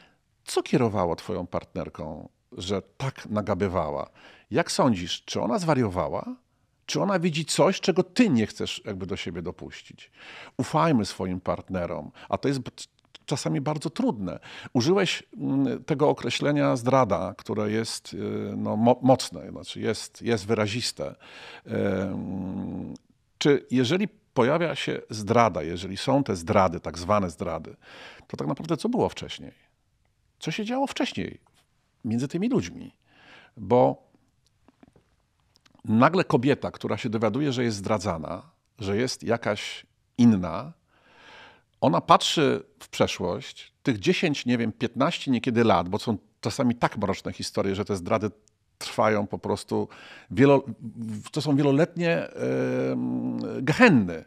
Co kierowało twoją partnerką, że tak nagabywała? Jak sądzisz, czy ona zwariowała? Czy ona widzi coś, czego ty nie chcesz jakby do siebie dopuścić? Ufajmy swoim partnerom, a to jest czasami bardzo trudne. Użyłeś mm, tego określenia zdrada, które jest y, no, mocne, znaczy jest, jest wyraziste. Czy jeżeli pojawia się zdrada, jeżeli są te zdrady, tak zwane zdrady, to tak naprawdę co było wcześniej? Co się działo wcześniej między tymi ludźmi? Bo nagle kobieta, która się dowiaduje, że jest zdradzana, że jest jakaś inna, ona patrzy w przeszłość, tych 10, nie wiem, 15 niekiedy lat, bo są czasami tak mroczne historie, że te zdrady trwają po prostu, wielo, to są wieloletnie yy, gehenny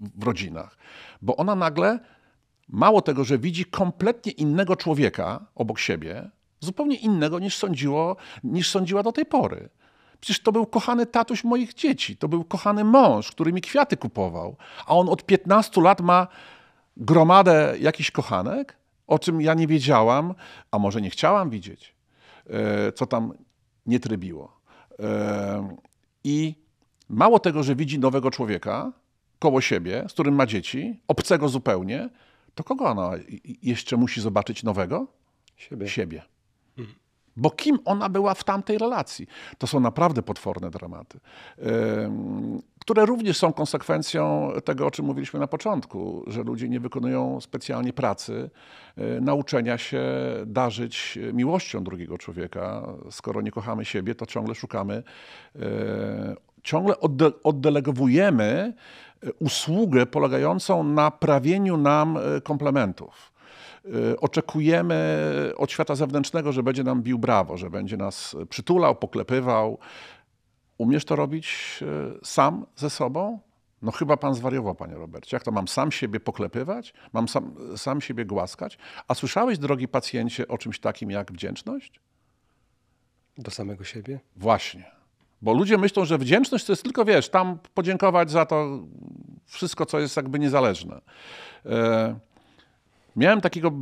w rodzinach, bo ona nagle, mało tego, że widzi kompletnie innego człowieka obok siebie, zupełnie innego niż, sądziło, niż sądziła do tej pory. Przecież to był kochany tatuś moich dzieci, to był kochany mąż, który mi kwiaty kupował, a on od 15 lat ma gromadę jakichś kochanek, o czym ja nie wiedziałam, a może nie chciałam widzieć, e, co tam nie trybiło. E, I mało tego, że widzi nowego człowieka koło siebie, z którym ma dzieci, obcego zupełnie, to kogo ona jeszcze musi zobaczyć nowego? Siebie. Siebie. Bo kim ona była w tamtej relacji? To są naprawdę potworne dramaty, które również są konsekwencją tego, o czym mówiliśmy na początku, że ludzie nie wykonują specjalnie pracy, e, nauczenia się darzyć miłością drugiego człowieka. Skoro nie kochamy siebie, to ciągle szukamy, e, ciągle oddelegowujemy e, usługę polegającą na prawieniu nam komplementów Y, oczekujemy od świata zewnętrznego, że będzie nam bił brawo, że będzie nas przytulał, poklepywał. Umiesz to robić y, sam ze sobą? No chyba pan zwariował, panie Robercie. Jak to mam sam siebie poklepywać? Mam sam, sam siebie głaskać? A słyszałeś, drogi pacjencie, o czymś takim jak wdzięczność? Do samego siebie? Właśnie. Bo ludzie myślą, że wdzięczność to jest tylko, wiesz, tam podziękować za to wszystko, co jest jakby niezależne. Y, Miałem takiego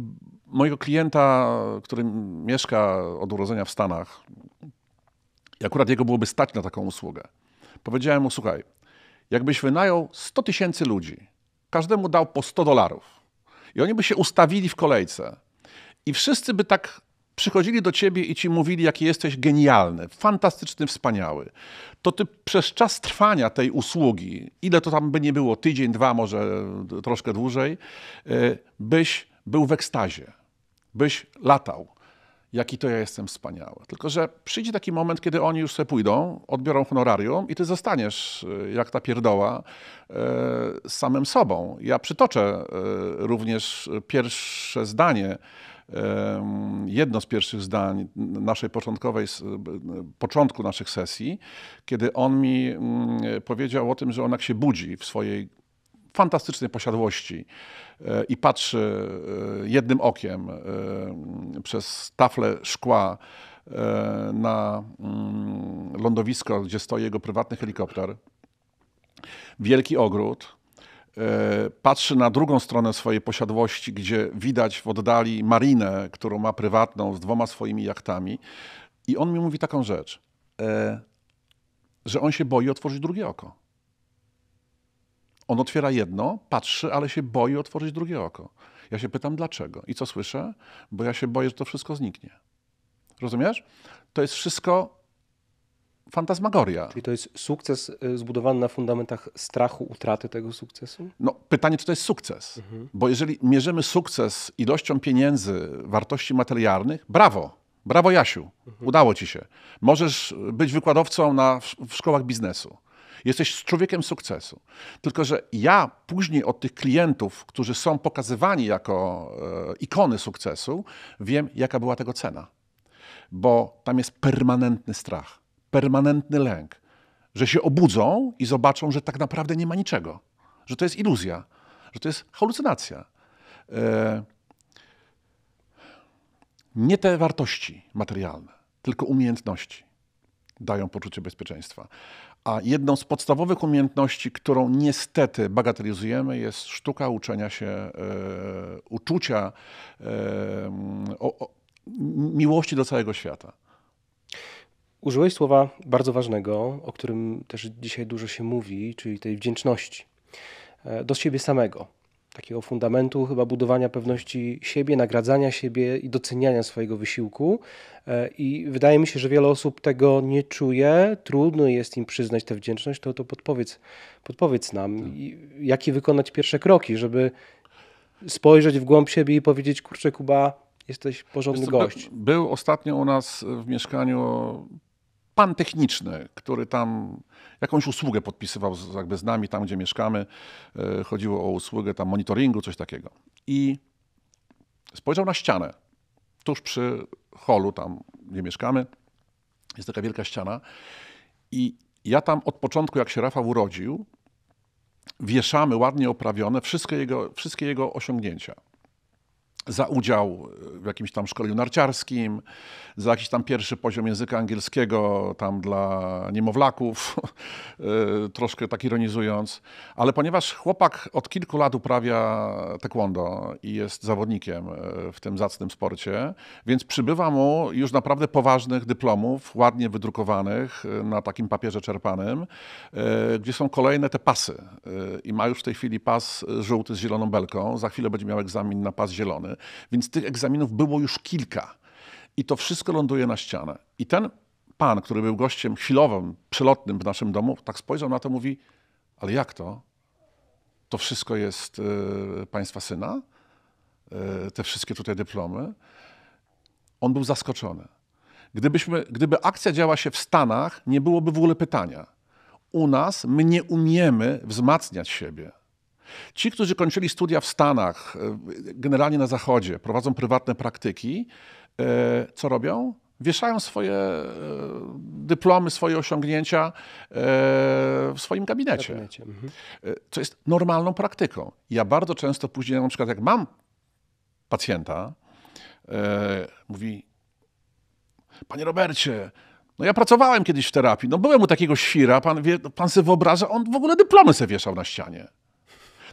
mojego klienta, który mieszka od urodzenia w Stanach i akurat jego byłoby stać na taką usługę. Powiedziałem mu, słuchaj, jakbyś wynajął 100 tysięcy ludzi, każdemu dał po 100 dolarów i oni by się ustawili w kolejce i wszyscy by tak przychodzili do ciebie i ci mówili, jaki jesteś genialny, fantastyczny, wspaniały, to ty przez czas trwania tej usługi, ile to tam by nie było, tydzień, dwa, może e, troszkę dłużej, e, byś był w ekstazie, byś latał. Jaki to ja jestem wspaniały. Tylko, że przyjdzie taki moment, kiedy oni już sobie pójdą, odbiorą honorarium i ty zostaniesz, e, jak ta pierdoła, samym sobą. Ja przytoczę również pierwsze zdanie jedno z pierwszych zdań naszej początkowej, początku naszych sesji, kiedy on mi mm, powiedział o tym, że on jak się budzi w swojej fantastycznej posiadłości e, i patrzy e, jednym okiem e, przez taflę szkła na mm, lądowisko, gdzie stoi jego prywatny helikopter, wielki ogród, E, patrzy na drugą stronę swojej posiadłości, gdzie widać w oddali marinę, którą ma prywatną z dwoma swoimi jachtami. I on mi mówi taką rzecz, e, że on się boi otworzyć drugie oko. On otwiera jedno, patrzy, ale się boi otworzyć drugie oko. Ja się pytam dlaczego i co słyszę? Bo ja się boję, że to wszystko zniknie. Rozumiesz? To jest wszystko fantasmagoria. Czyli to jest sukces y, zbudowany na fundamentach strachu, utraty tego sukcesu? No, pytanie, czy to jest sukces. Mhm. Bo jeżeli mierzymy sukces ilością pieniędzy, wartości materialnych, brawo, brawo Jasiu, mhm. udało ci się. Możesz być wykładowcą na, w szkołach biznesu. Jesteś człowiekiem sukcesu. Tylko, że ja później od tych klientów, którzy są pokazywani jako e, ikony sukcesu, wiem, jaka była tego cena. Bo tam jest permanentny strach permanentny lęk, że się obudzą i zobaczą, że tak naprawdę nie ma niczego, że to jest iluzja, że to jest halucynacja. E, nie te wartości materialne, tylko umiejętności dają poczucie bezpieczeństwa. A jedną z podstawowych umiejętności, którą niestety bagatelizujemy, jest sztuka uczenia się e, uczucia e, o, o, miłości do całego świata. Użyłeś słowa bardzo ważnego, o którym też dzisiaj dużo się mówi, czyli tej wdzięczności e, do siebie samego, takiego fundamentu chyba budowania pewności siebie, nagradzania siebie i doceniania swojego wysiłku. E, I wydaje mi się, że wiele osób tego nie czuje, trudno jest im przyznać tę wdzięczność, to, to podpowiedz, podpowiedz nam, tak. jakie wykonać pierwsze kroki, żeby spojrzeć w głąb siebie i powiedzieć, kurczę Kuba, jesteś porządny gość. By, był ostatnio u nas w mieszkaniu pan techniczny, który tam jakąś usługę podpisywał z, jakby z nami, tam gdzie mieszkamy. E, chodziło o usługę tam monitoringu, coś takiego. I spojrzał na ścianę tuż przy holu, tam gdzie mieszkamy. Jest taka wielka ściana. I ja tam od początku, jak się Rafał urodził, wieszamy ładnie oprawione wszystkie jego, wszystkie jego osiągnięcia za udział e, w jakimś tam szkoleniu narciarskim, za jakiś tam pierwszy poziom języka angielskiego tam dla niemowlaków, *laughs* e, troszkę tak ironizując. Ale ponieważ chłopak od kilku lat uprawia taekwondo i jest zawodnikiem e, w tym zacnym sporcie, więc przybywa mu już naprawdę poważnych dyplomów, ładnie wydrukowanych na takim papierze czerpanym, gdzie są kolejne te pasy. I ma już w tej chwili pas żółty z zieloną belką, za chwilę będzie miał egzamin na pas zielony. Więc tych egzaminów było już kilka. I to wszystko ląduje na ścianę. I ten pan, który był gościem chwilowym, przelotnym w naszym domu, tak spojrzał na to, mówi, ale jak to? To wszystko jest y, państwa syna? Y, te wszystkie tutaj dyplomy? On był zaskoczony. Gdybyśmy, gdyby akcja działa się w Stanach, nie byłoby w ogóle pytania. U nas my nie umiemy wzmacniać siebie. Ci, którzy kończyli studia w Stanach, e, generalnie na Zachodzie, prowadzą prywatne praktyki, e, co robią? Wieszają swoje e, dyplomy, swoje osiągnięcia w swoim gabinecie. Mhm. Co jest normalną praktyką. Ja bardzo często później, na przykład, jak mam pacjenta, mówi: Panie Robercie, no ja pracowałem kiedyś w terapii, no byłem u takiego świra, pan, wie, pan sobie wyobraża, on w ogóle dyplomy sobie wieszał na ścianie.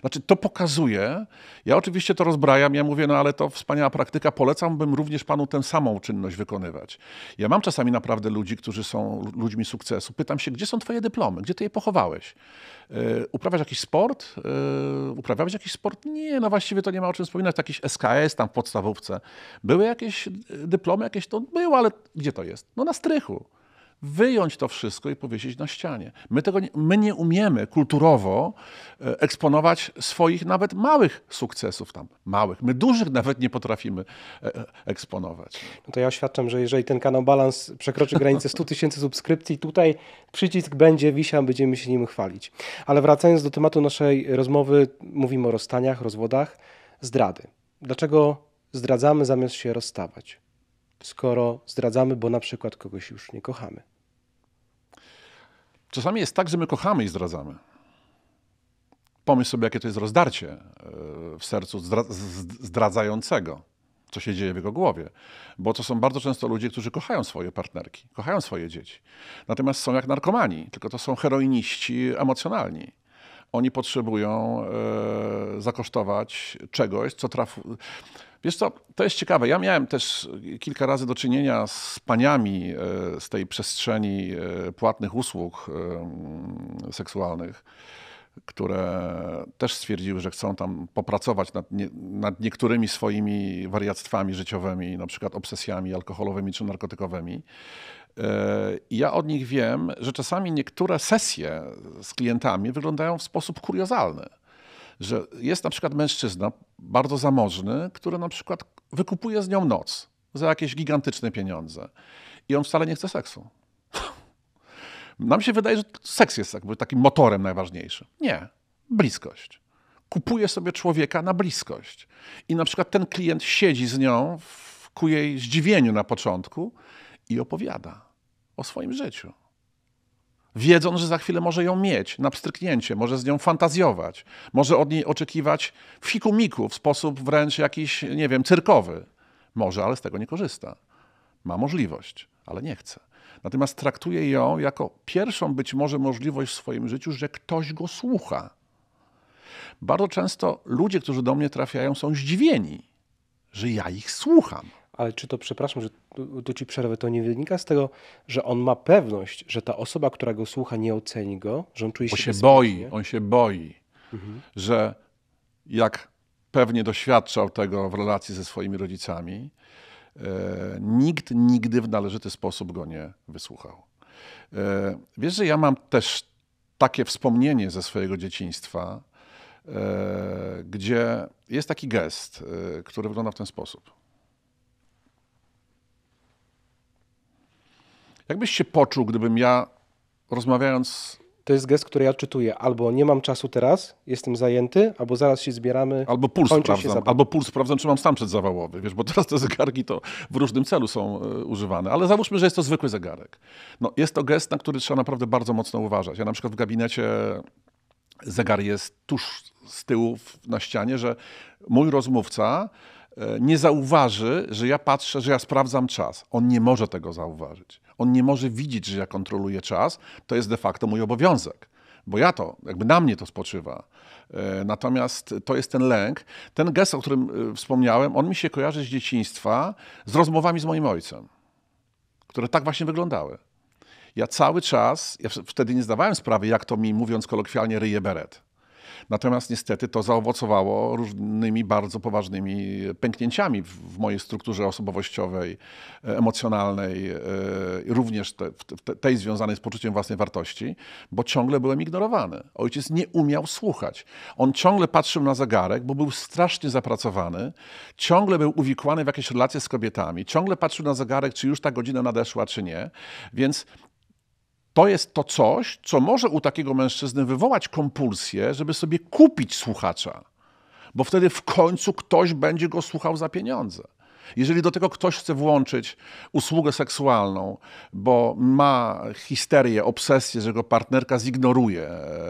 Znaczy, to pokazuje, ja oczywiście to rozbrajam, ja mówię, no ale to wspaniała praktyka, polecam bym również panu tę samą czynność wykonywać. Ja mam czasami naprawdę ludzi, którzy są ludźmi sukcesu, pytam się, gdzie są twoje dyplomy, gdzie ty je pochowałeś? Yy, uprawiasz jakiś sport? Yy, uprawiałeś jakiś sport? Nie, no właściwie to nie ma o czym wspominać, jakiś SKS tam w podstawówce. Były jakieś e, dyplomy, jakieś, to było, ale gdzie to jest? No na strychu wyjąć to wszystko i powiesić na ścianie. My, tego nie, my nie umiemy kulturowo e, eksponować swoich nawet małych sukcesów tam, małych. My dużych nawet nie potrafimy e, e, eksponować. No to ja oświadczam, że jeżeli ten kanał Balans przekroczy granicę 100 tysięcy subskrypcji, tutaj przycisk będzie wisiał, będziemy się nim chwalić. Ale wracając do tematu naszej rozmowy, mówimy o rozstaniach, rozwodach, zdrady. Dlaczego zdradzamy zamiast się rozstawać? skoro zdradzamy, bo na przykład kogoś już nie kochamy. Czasami jest tak, że my kochamy i zdradzamy. Pomyśl sobie, jakie to jest rozdarcie e, w sercu zdradzającego, co się dzieje w jego głowie. Bo to są bardzo często ludzie, którzy kochają swoje partnerki, kochają swoje dzieci. Natomiast są jak narkomani, tylko to są heroiniści emocjonalni oni potrzebują e, zakosztować czegoś, co trafi. Wiesz co, to jest ciekawe. Ja miałem też kilka razy do czynienia z paniami e, z tej przestrzeni e, płatnych usług e, mm, seksualnych, które też stwierdziły, że chcą tam popracować nad, nie, nad niektórymi swoimi wariactwami życiowymi, na przykład obsesjami alkoholowymi czy narkotykowymi. ja od nich wiem, że czasami niektóre sesje z klientami wyglądają w sposób kuriozalny że jest na przykład mężczyzna bardzo zamożny, który na przykład wykupuje z nią noc za jakieś gigantyczne pieniądze i on wcale nie chce seksu. *laughs* Nam się wydaje, że seks jest jakby takim motorem najważniejszym. Nie, bliskość. Kupuje sobie człowieka na bliskość. I na przykład ten klient siedzi z nią w ku jej zdziwieniu na początku i opowiada o swoim życiu wiedząc, że za chwilę może ją mieć na pstryknięcie, może z nią fantazjować, może od niej oczekiwać fikumiku w sposób wręcz jakiś, nie wiem, cyrkowy. Może, ale z tego nie korzysta. Ma możliwość, ale nie chce. Natomiast traktuje ją jako pierwszą być może możliwość w swoim życiu, że ktoś go słucha. Bardzo często ludzie, którzy do mnie trafiają, są zdziwieni, że ja ich słucham ale czy to, przepraszam, że tu, tu ci przerwę, to nie wynika z tego, że on ma pewność, że ta osoba, która go słucha, nie oceni go, że on czuje się. On się boi, on się boi, mhm. że jak pewnie doświadczał tego w relacji ze swoimi rodzicami, e, nikt nigdy w należyty sposób go nie wysłuchał. E, wiesz, że ja mam też takie wspomnienie ze swojego dzieciństwa, e, gdzie jest taki gest, e, który wygląda w ten sposób. Jakbyś się poczuł, gdybym ja rozmawiając. To jest gest, który ja czytuję. Albo nie mam czasu teraz, jestem zajęty, albo zaraz się zbieramy. Albo puls sprawdzam, albo puls sprawdzam, czy mam stan przedzawałowy. Wiesz, bo teraz te zegarki to w różnym celu są e, używane. Ale załóżmy, że jest to zwykły zegarek. No, jest to gest, na który trzeba naprawdę bardzo mocno uważać. Ja na przykład w gabinecie zegar jest tuż z tyłu na ścianie, że mój rozmówca E, nie zauważy, że ja patrzę, że ja sprawdzam czas. On nie może tego zauważyć. On nie może widzieć, że ja kontroluję czas. To jest de facto mój obowiązek, bo ja to, jakby na mnie to spoczywa. E, natomiast to jest ten lęk. Ten gest, o którym e, wspomniałem, on mi się kojarzy z dzieciństwa, z rozmowami z moim ojcem, które tak właśnie wyglądały. Ja cały czas, ja wtedy nie zdawałem sprawy, jak to mi, mówiąc kolokwialnie, ryje beret Natomiast niestety to zaowocowało różnymi bardzo poważnymi pęknięciami w, w mojej strukturze osobowościowej, e, emocjonalnej, e, również te, te, tej związanej z poczuciem własnej wartości, bo ciągle byłem ignorowany. Ojciec nie umiał słuchać. On ciągle patrzył na zegarek, bo był strasznie zapracowany, ciągle był uwikłany w jakieś relacje z kobietami, ciągle patrzył na zegarek, czy już ta godzina nadeszła, czy nie. Więc to jest to coś, co może u takiego mężczyzny wywołać kompulsję, żeby sobie kupić słuchacza, bo wtedy w końcu ktoś będzie go słuchał za pieniądze. Jeżeli do tego ktoś chce włączyć usługę seksualną, bo ma histerię, obsesję, że go partnerka zignoruje, e,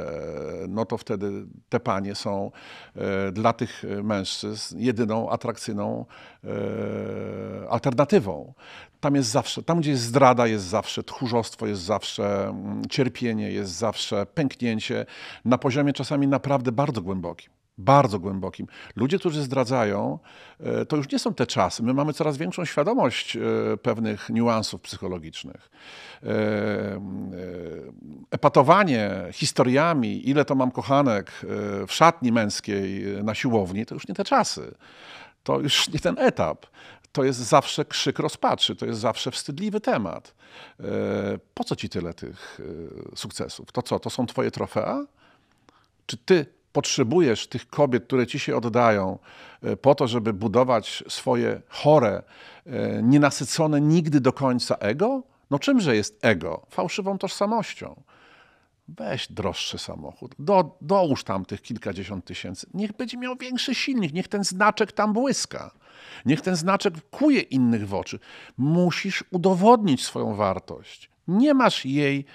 no to wtedy te panie są e, dla tych mężczyzn jedyną atrakcyjną e, alternatywą. Tam jest zawsze, tam gdzie jest zdrada, jest zawsze tchórzostwo, jest zawsze mm, cierpienie, jest zawsze pęknięcie na poziomie czasami naprawdę bardzo głębokim bardzo głębokim. Ludzie, którzy zdradzają, e, to już nie są te czasy. My mamy coraz większą świadomość e, pewnych niuansów psychologicznych. E, epatowanie historiami, ile to mam kochanek w szatni męskiej na siłowni, to już nie te czasy. To już nie ten etap to jest zawsze krzyk rozpaczy, to jest zawsze wstydliwy temat. Po co ci tyle tych sukcesów? To co, to są twoje trofea? Czy ty potrzebujesz tych kobiet, które ci się oddają, e, po to, żeby budować swoje chore, e, nienasycone nigdy do końca ego? No czymże jest ego? Fałszywą tożsamością. Weź droższy samochód, do, dołóż tam tych kilkadziesiąt tysięcy. Niech będzie miał większy silnik, niech ten znaczek tam błyska. Niech ten znaczek kuje innych w oczy. Musisz udowodnić swoją wartość. Nie masz jej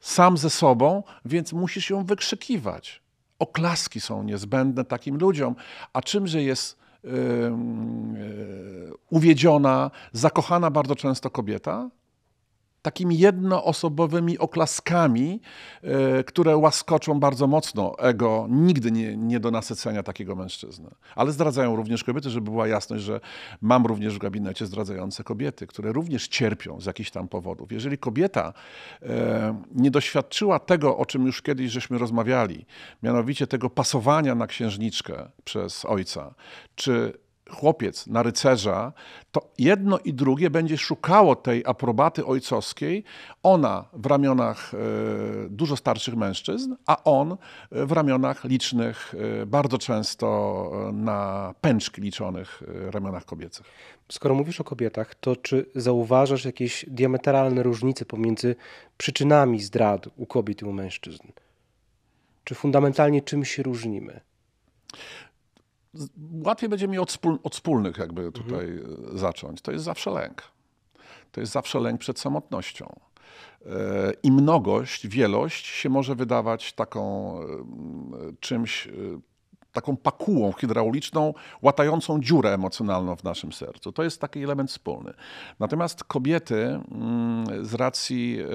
sam ze sobą, więc musisz ją wykrzykiwać. Oklaski są niezbędne takim ludziom, a czymże jest yy, yy, uwiedziona, zakochana bardzo często kobieta? takimi jednoosobowymi oklaskami, e, które łaskoczą bardzo mocno ego, nigdy nie, nie do nasycenia takiego mężczyzny. Ale zdradzają również kobiety, żeby była jasność, że mam również w gabinecie zdradzające kobiety, które również cierpią z jakichś tam powodów. Jeżeli kobieta e, nie doświadczyła tego, o czym już kiedyś żeśmy rozmawiali, mianowicie tego pasowania na księżniczkę przez ojca, czy chłopiec na rycerza, to jedno i drugie będzie szukało tej aprobaty ojcowskiej, ona w ramionach e, dużo starszych mężczyzn, a on e, w ramionach licznych, e, bardzo często na pęczki liczonych ramionach kobiecych. Skoro mówisz o kobietach, to czy zauważasz jakieś diametralne różnice pomiędzy przyczynami zdrad u kobiet i u mężczyzn? Czy fundamentalnie czym się różnimy? łatwiej będzie mi od, wspól, od wspólnych jakby tutaj mhm. zacząć. To jest zawsze lęk. To jest zawsze lęk przed samotnością. E, I mnogość, wielość się może wydawać taką e, czymś taką pakułą hydrauliczną, łatającą dziurę emocjonalną w naszym sercu. To jest taki element wspólny. Natomiast kobiety mm, z racji e,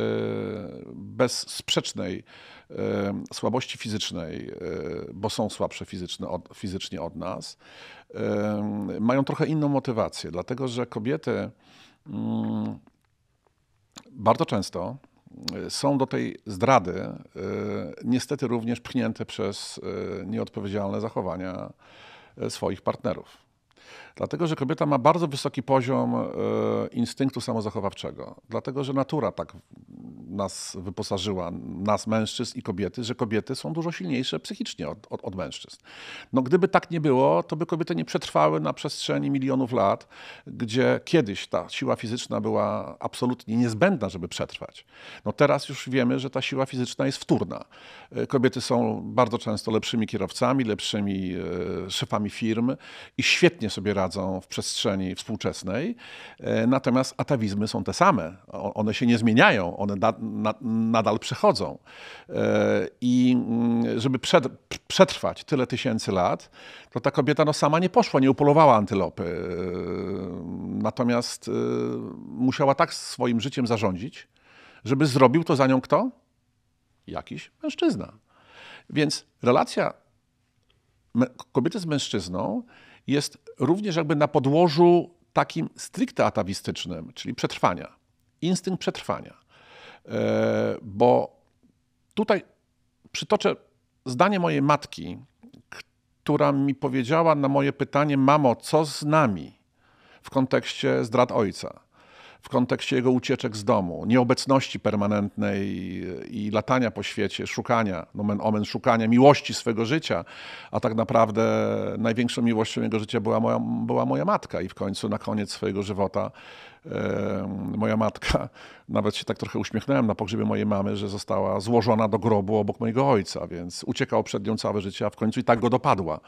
bezsprzecznej e, słabości fizycznej, e, bo są słabsze fizycznie od nas, mają trochę inną motywację, dlatego że kobiety mm, bardzo często są do tej zdrady e, niestety również pchnięte przez e, nieodpowiedzialne zachowania e, swoich partnerów. Dlatego, że kobieta ma bardzo wysoki poziom instynktu samozachowawczego, dlatego, że natura tak nas wyposażyła, nas mężczyzn i kobiety, że kobiety są dużo silniejsze psychicznie od, od, od mężczyzn. No, gdyby tak nie było, to by kobiety nie przetrwały na przestrzeni milionów lat, gdzie kiedyś ta siła fizyczna była absolutnie niezbędna, żeby przetrwać. No teraz już wiemy, że ta siła fizyczna jest wtórna. E, kobiety są bardzo często lepszymi kierowcami, lepszymi e, szefami firm i świetnie sobie radzą w przestrzeni współczesnej. E, natomiast atawizmy są te same. One się nie zmieniają. One na, nadal przechodzą. E, I mm, żeby przetrwać tyle tysięcy lat, to ta kobieta no, sama nie poszła, nie upolowała antylopy. E, natomiast e, musiała tak swoim życiem zarządzić, żeby zrobił to za nią kto? Jakiś mężczyzna. Więc relacja kobiety z mężczyzną jest również jakby na podłożu takim stricte atawistycznym, czyli przetrwania, instynkt przetrwania. E, bo tutaj przytoczę zdanie mojej matki, która mi powiedziała na moje pytanie: Mamo, co z nami w kontekście zdrad ojca? w kontekście jego ucieczek z domu, nieobecności permanentnej i, latania po świecie, szukania, nomen omen, szukania miłości swego życia, a tak naprawdę największą miłością jego życia była moja, była moja matka i w końcu na koniec swojego żywota moja matka, *laughs* nawet się tak trochę uśmiechnąłem na pogrzebie mojej mamy, że została złożona do grobu obok mojego ojca, więc uciekał przed nią całe życie, a w końcu i tak go dopadła.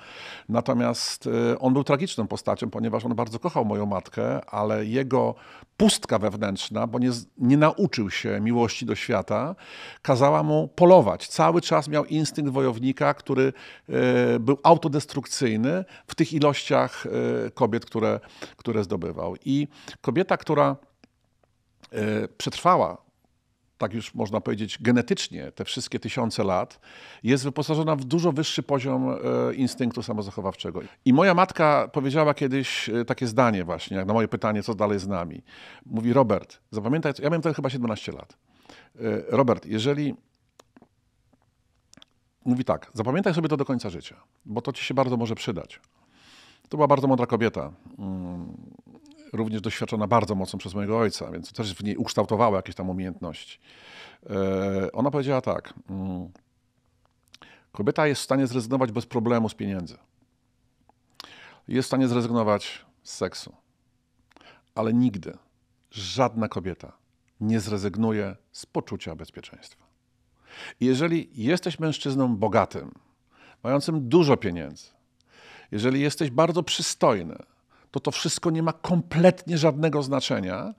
Natomiast e, on był tragiczną postacią, ponieważ on bardzo kochał moją matkę, ale jego pustka wewnętrzna, bo nie, nie nauczył się miłości do świata, kazała mu polować. Cały czas miał instynkt wojownika, który e, był autodestrukcyjny w tych ilościach e, kobiet, które, które zdobywał. I kobieta, która która e, przetrwała, tak już można powiedzieć, genetycznie te wszystkie tysiące lat, jest wyposażona w dużo wyższy poziom e, instynktu samozachowawczego. I moja matka powiedziała kiedyś e, takie zdanie właśnie, jak na moje pytanie, co dalej z nami. Mówi, Robert, zapamiętaj, ja miałem wtedy chyba 17 lat. Robert, jeżeli mówi tak, zapamiętaj sobie to do końca życia, bo to ci się bardzo może przydać. To była bardzo mądra kobieta. Mm, również doświadczona bardzo mocno przez mojego ojca, więc to też w niej ukształtowało jakieś tam umiejętności. E, ona powiedziała tak: mm, Kobieta jest w stanie zrezygnować bez problemu z pieniędzy. Jest w stanie zrezygnować z seksu. Ale nigdy żadna kobieta nie zrezygnuje z poczucia bezpieczeństwa. Jeżeli jesteś mężczyzną bogatym, mającym dużo pieniędzy, jeżeli jesteś bardzo przystojny, to to wszystko nie ma kompletnie żadnego znaczenia,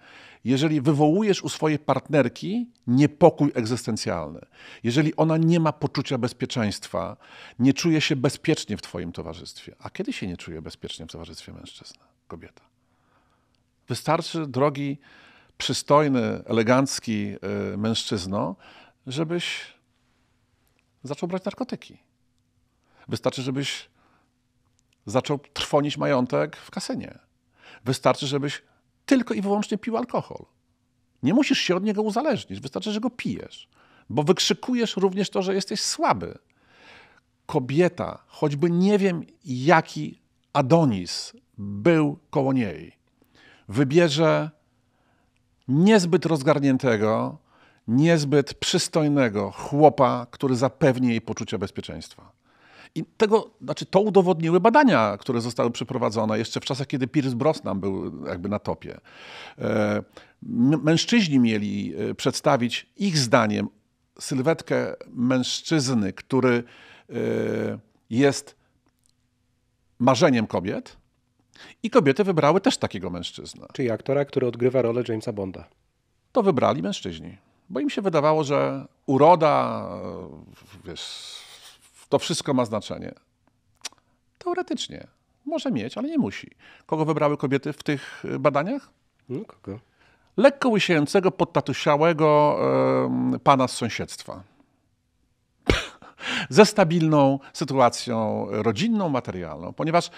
jeżeli wywołujesz u swojej partnerki niepokój egzystencjalny, jeżeli ona nie ma poczucia bezpieczeństwa, nie czuje się bezpiecznie w Twoim towarzystwie. A kiedy się nie czuje bezpiecznie w towarzystwie mężczyzna, kobieta? Wystarczy, drogi, przystojny, elegancki y, mężczyzno, żebyś zaczął brać narkotyki. Wystarczy, żebyś zaczął trwonić majątek w kasynie. Wystarczy, żebyś tylko i wyłącznie pił alkohol. Nie musisz się od niego uzależnić, wystarczy, że go pijesz, bo wykrzykujesz również to, że jesteś słaby. Kobieta, choćby nie wiem jaki Adonis był koło niej, wybierze niezbyt rozgarniętego, niezbyt przystojnego chłopa, który zapewni jej poczucie bezpieczeństwa. I tego, znaczy to udowodniły badania, które zostały przeprowadzone jeszcze w czasach, kiedy Pierce Brosnan był jakby na topie. E, mężczyźni mieli e, przedstawić ich zdaniem sylwetkę mężczyzny, który e, jest marzeniem kobiet. I kobiety wybrały też takiego mężczyznę. Czyli aktora, który odgrywa rolę Jamesa Bonda. To wybrali mężczyźni, bo im się wydawało, że uroda, wiesz, to wszystko ma znaczenie? Teoretycznie. Może mieć, ale nie musi. Kogo wybrały kobiety w tych y, badaniach? No, kogo? Lekko łysiejącego, podtatusiałego yy, pana z sąsiedztwa. *laughs* Ze stabilną sytuacją rodzinną, materialną, ponieważ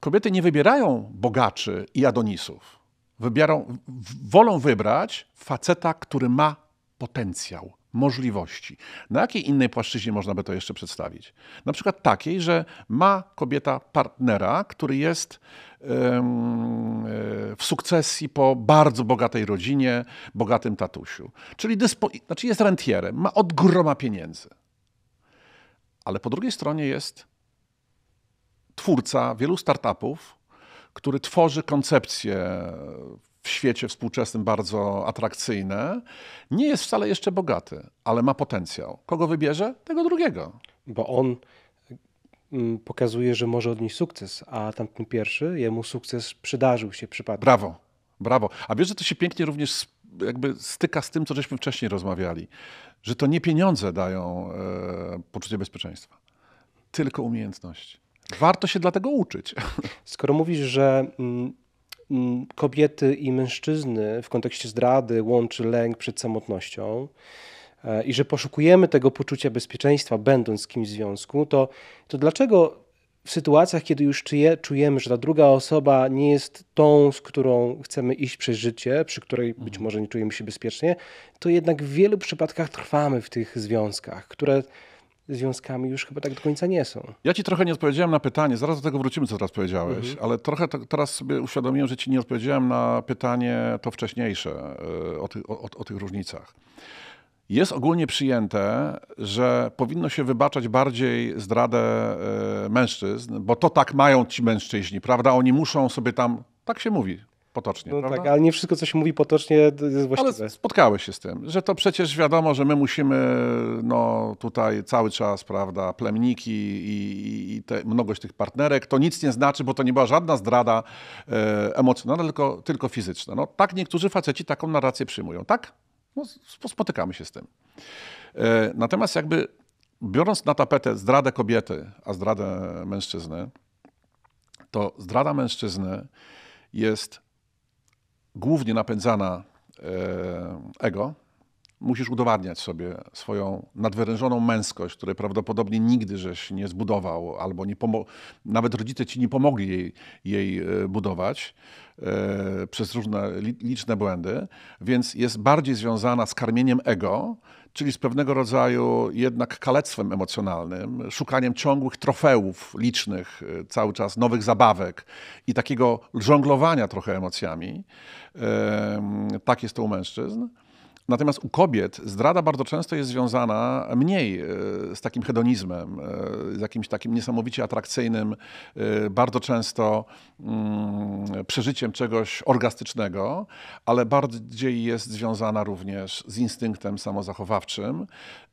kobiety nie wybierają bogaczy i adonisów. Wybiorą, wolą wybrać faceta, który ma potencjał, możliwości. Na jakiej innej płaszczyźnie można by to jeszcze przedstawić? Na przykład takiej, że ma kobieta partnera, który jest e, w sukcesji po bardzo bogatej rodzinie, bogatym tatusiu. Czyli dyspo, znaczy jest rentierem, ma od groma pieniędzy. Ale po drugiej stronie jest twórca wielu startupów, który tworzy koncepcję w świecie współczesnym bardzo atrakcyjne, nie jest wcale jeszcze bogaty, ale ma potencjał. Kogo wybierze? Tego drugiego. Bo on mm, pokazuje, że może odnieść sukces, a tamten pierwszy, jemu sukces przydarzył się przypadkiem. Brawo, brawo. A wiesz, że to się pięknie również jakby styka z tym, co żeśmy wcześniej rozmawiali, że to nie pieniądze dają e, poczucie bezpieczeństwa, tylko umiejętność. Warto się dlatego uczyć. *laughs* Skoro mówisz, że mm, Mm, kobiety i mężczyzny w kontekście zdrady łączy lęk przed samotnością e, i że poszukujemy tego poczucia bezpieczeństwa, będąc z kimś w związku, to, to dlaczego w sytuacjach, kiedy już czuje, czujemy, że ta druga osoba nie jest tą, z którą chcemy iść przez życie, przy której być mhm. może nie czujemy się bezpiecznie, to jednak w wielu przypadkach trwamy w tych związkach, które związkami już chyba tak do końca nie są. Ja ci trochę nie odpowiedziałem na pytanie, zaraz do tego wrócimy, co teraz powiedziałeś, mhm. ale trochę to, tak teraz sobie uświadomiłem, że ci nie odpowiedziałem na pytanie to wcześniejsze e, o, ty, o, o, o tych różnicach. Jest ogólnie przyjęte, że powinno się wybaczać bardziej zdradę e, mężczyzn, bo to tak mają ci mężczyźni, prawda? Oni muszą sobie tam, tak się mówi, Potocznie. No prawda? tak, ale nie wszystko, co się mówi potocznie, jest właściwe. Ale spotkałeś się z tym, że to przecież wiadomo, że my musimy, no tutaj cały czas, prawda, plemniki i, i te, mnogość tych partnerek, to nic nie znaczy, bo to nie była żadna zdrada e, emocjonalna, tylko, tylko fizyczna. No tak niektórzy faceci taką narrację przyjmują, tak? No, spotykamy się z tym. E, natomiast jakby biorąc na tapetę zdradę kobiety, a zdradę mężczyzny, to zdrada mężczyzny jest głównie napędzana e, ego, musisz udowadniać sobie swoją nadwyrężoną męskość, której prawdopodobnie nigdy żeś nie zbudował, albo nie nawet rodzice ci nie pomogli jej, jej e, budować e, przez różne liczne błędy, więc jest bardziej związana z karmieniem ego czyli z pewnego rodzaju jednak kalectwem emocjonalnym, szukaniem ciągłych trofeów licznych, y, cały czas nowych zabawek i takiego żonglowania trochę emocjami. Tak jest to u mężczyzn. Natomiast u kobiet zdrada bardzo często jest związana mniej e, z takim hedonizmem, e, z jakimś takim niesamowicie atrakcyjnym, e, bardzo często mm, przeżyciem czegoś orgastycznego, ale bardziej jest związana również z instynktem samozachowawczym.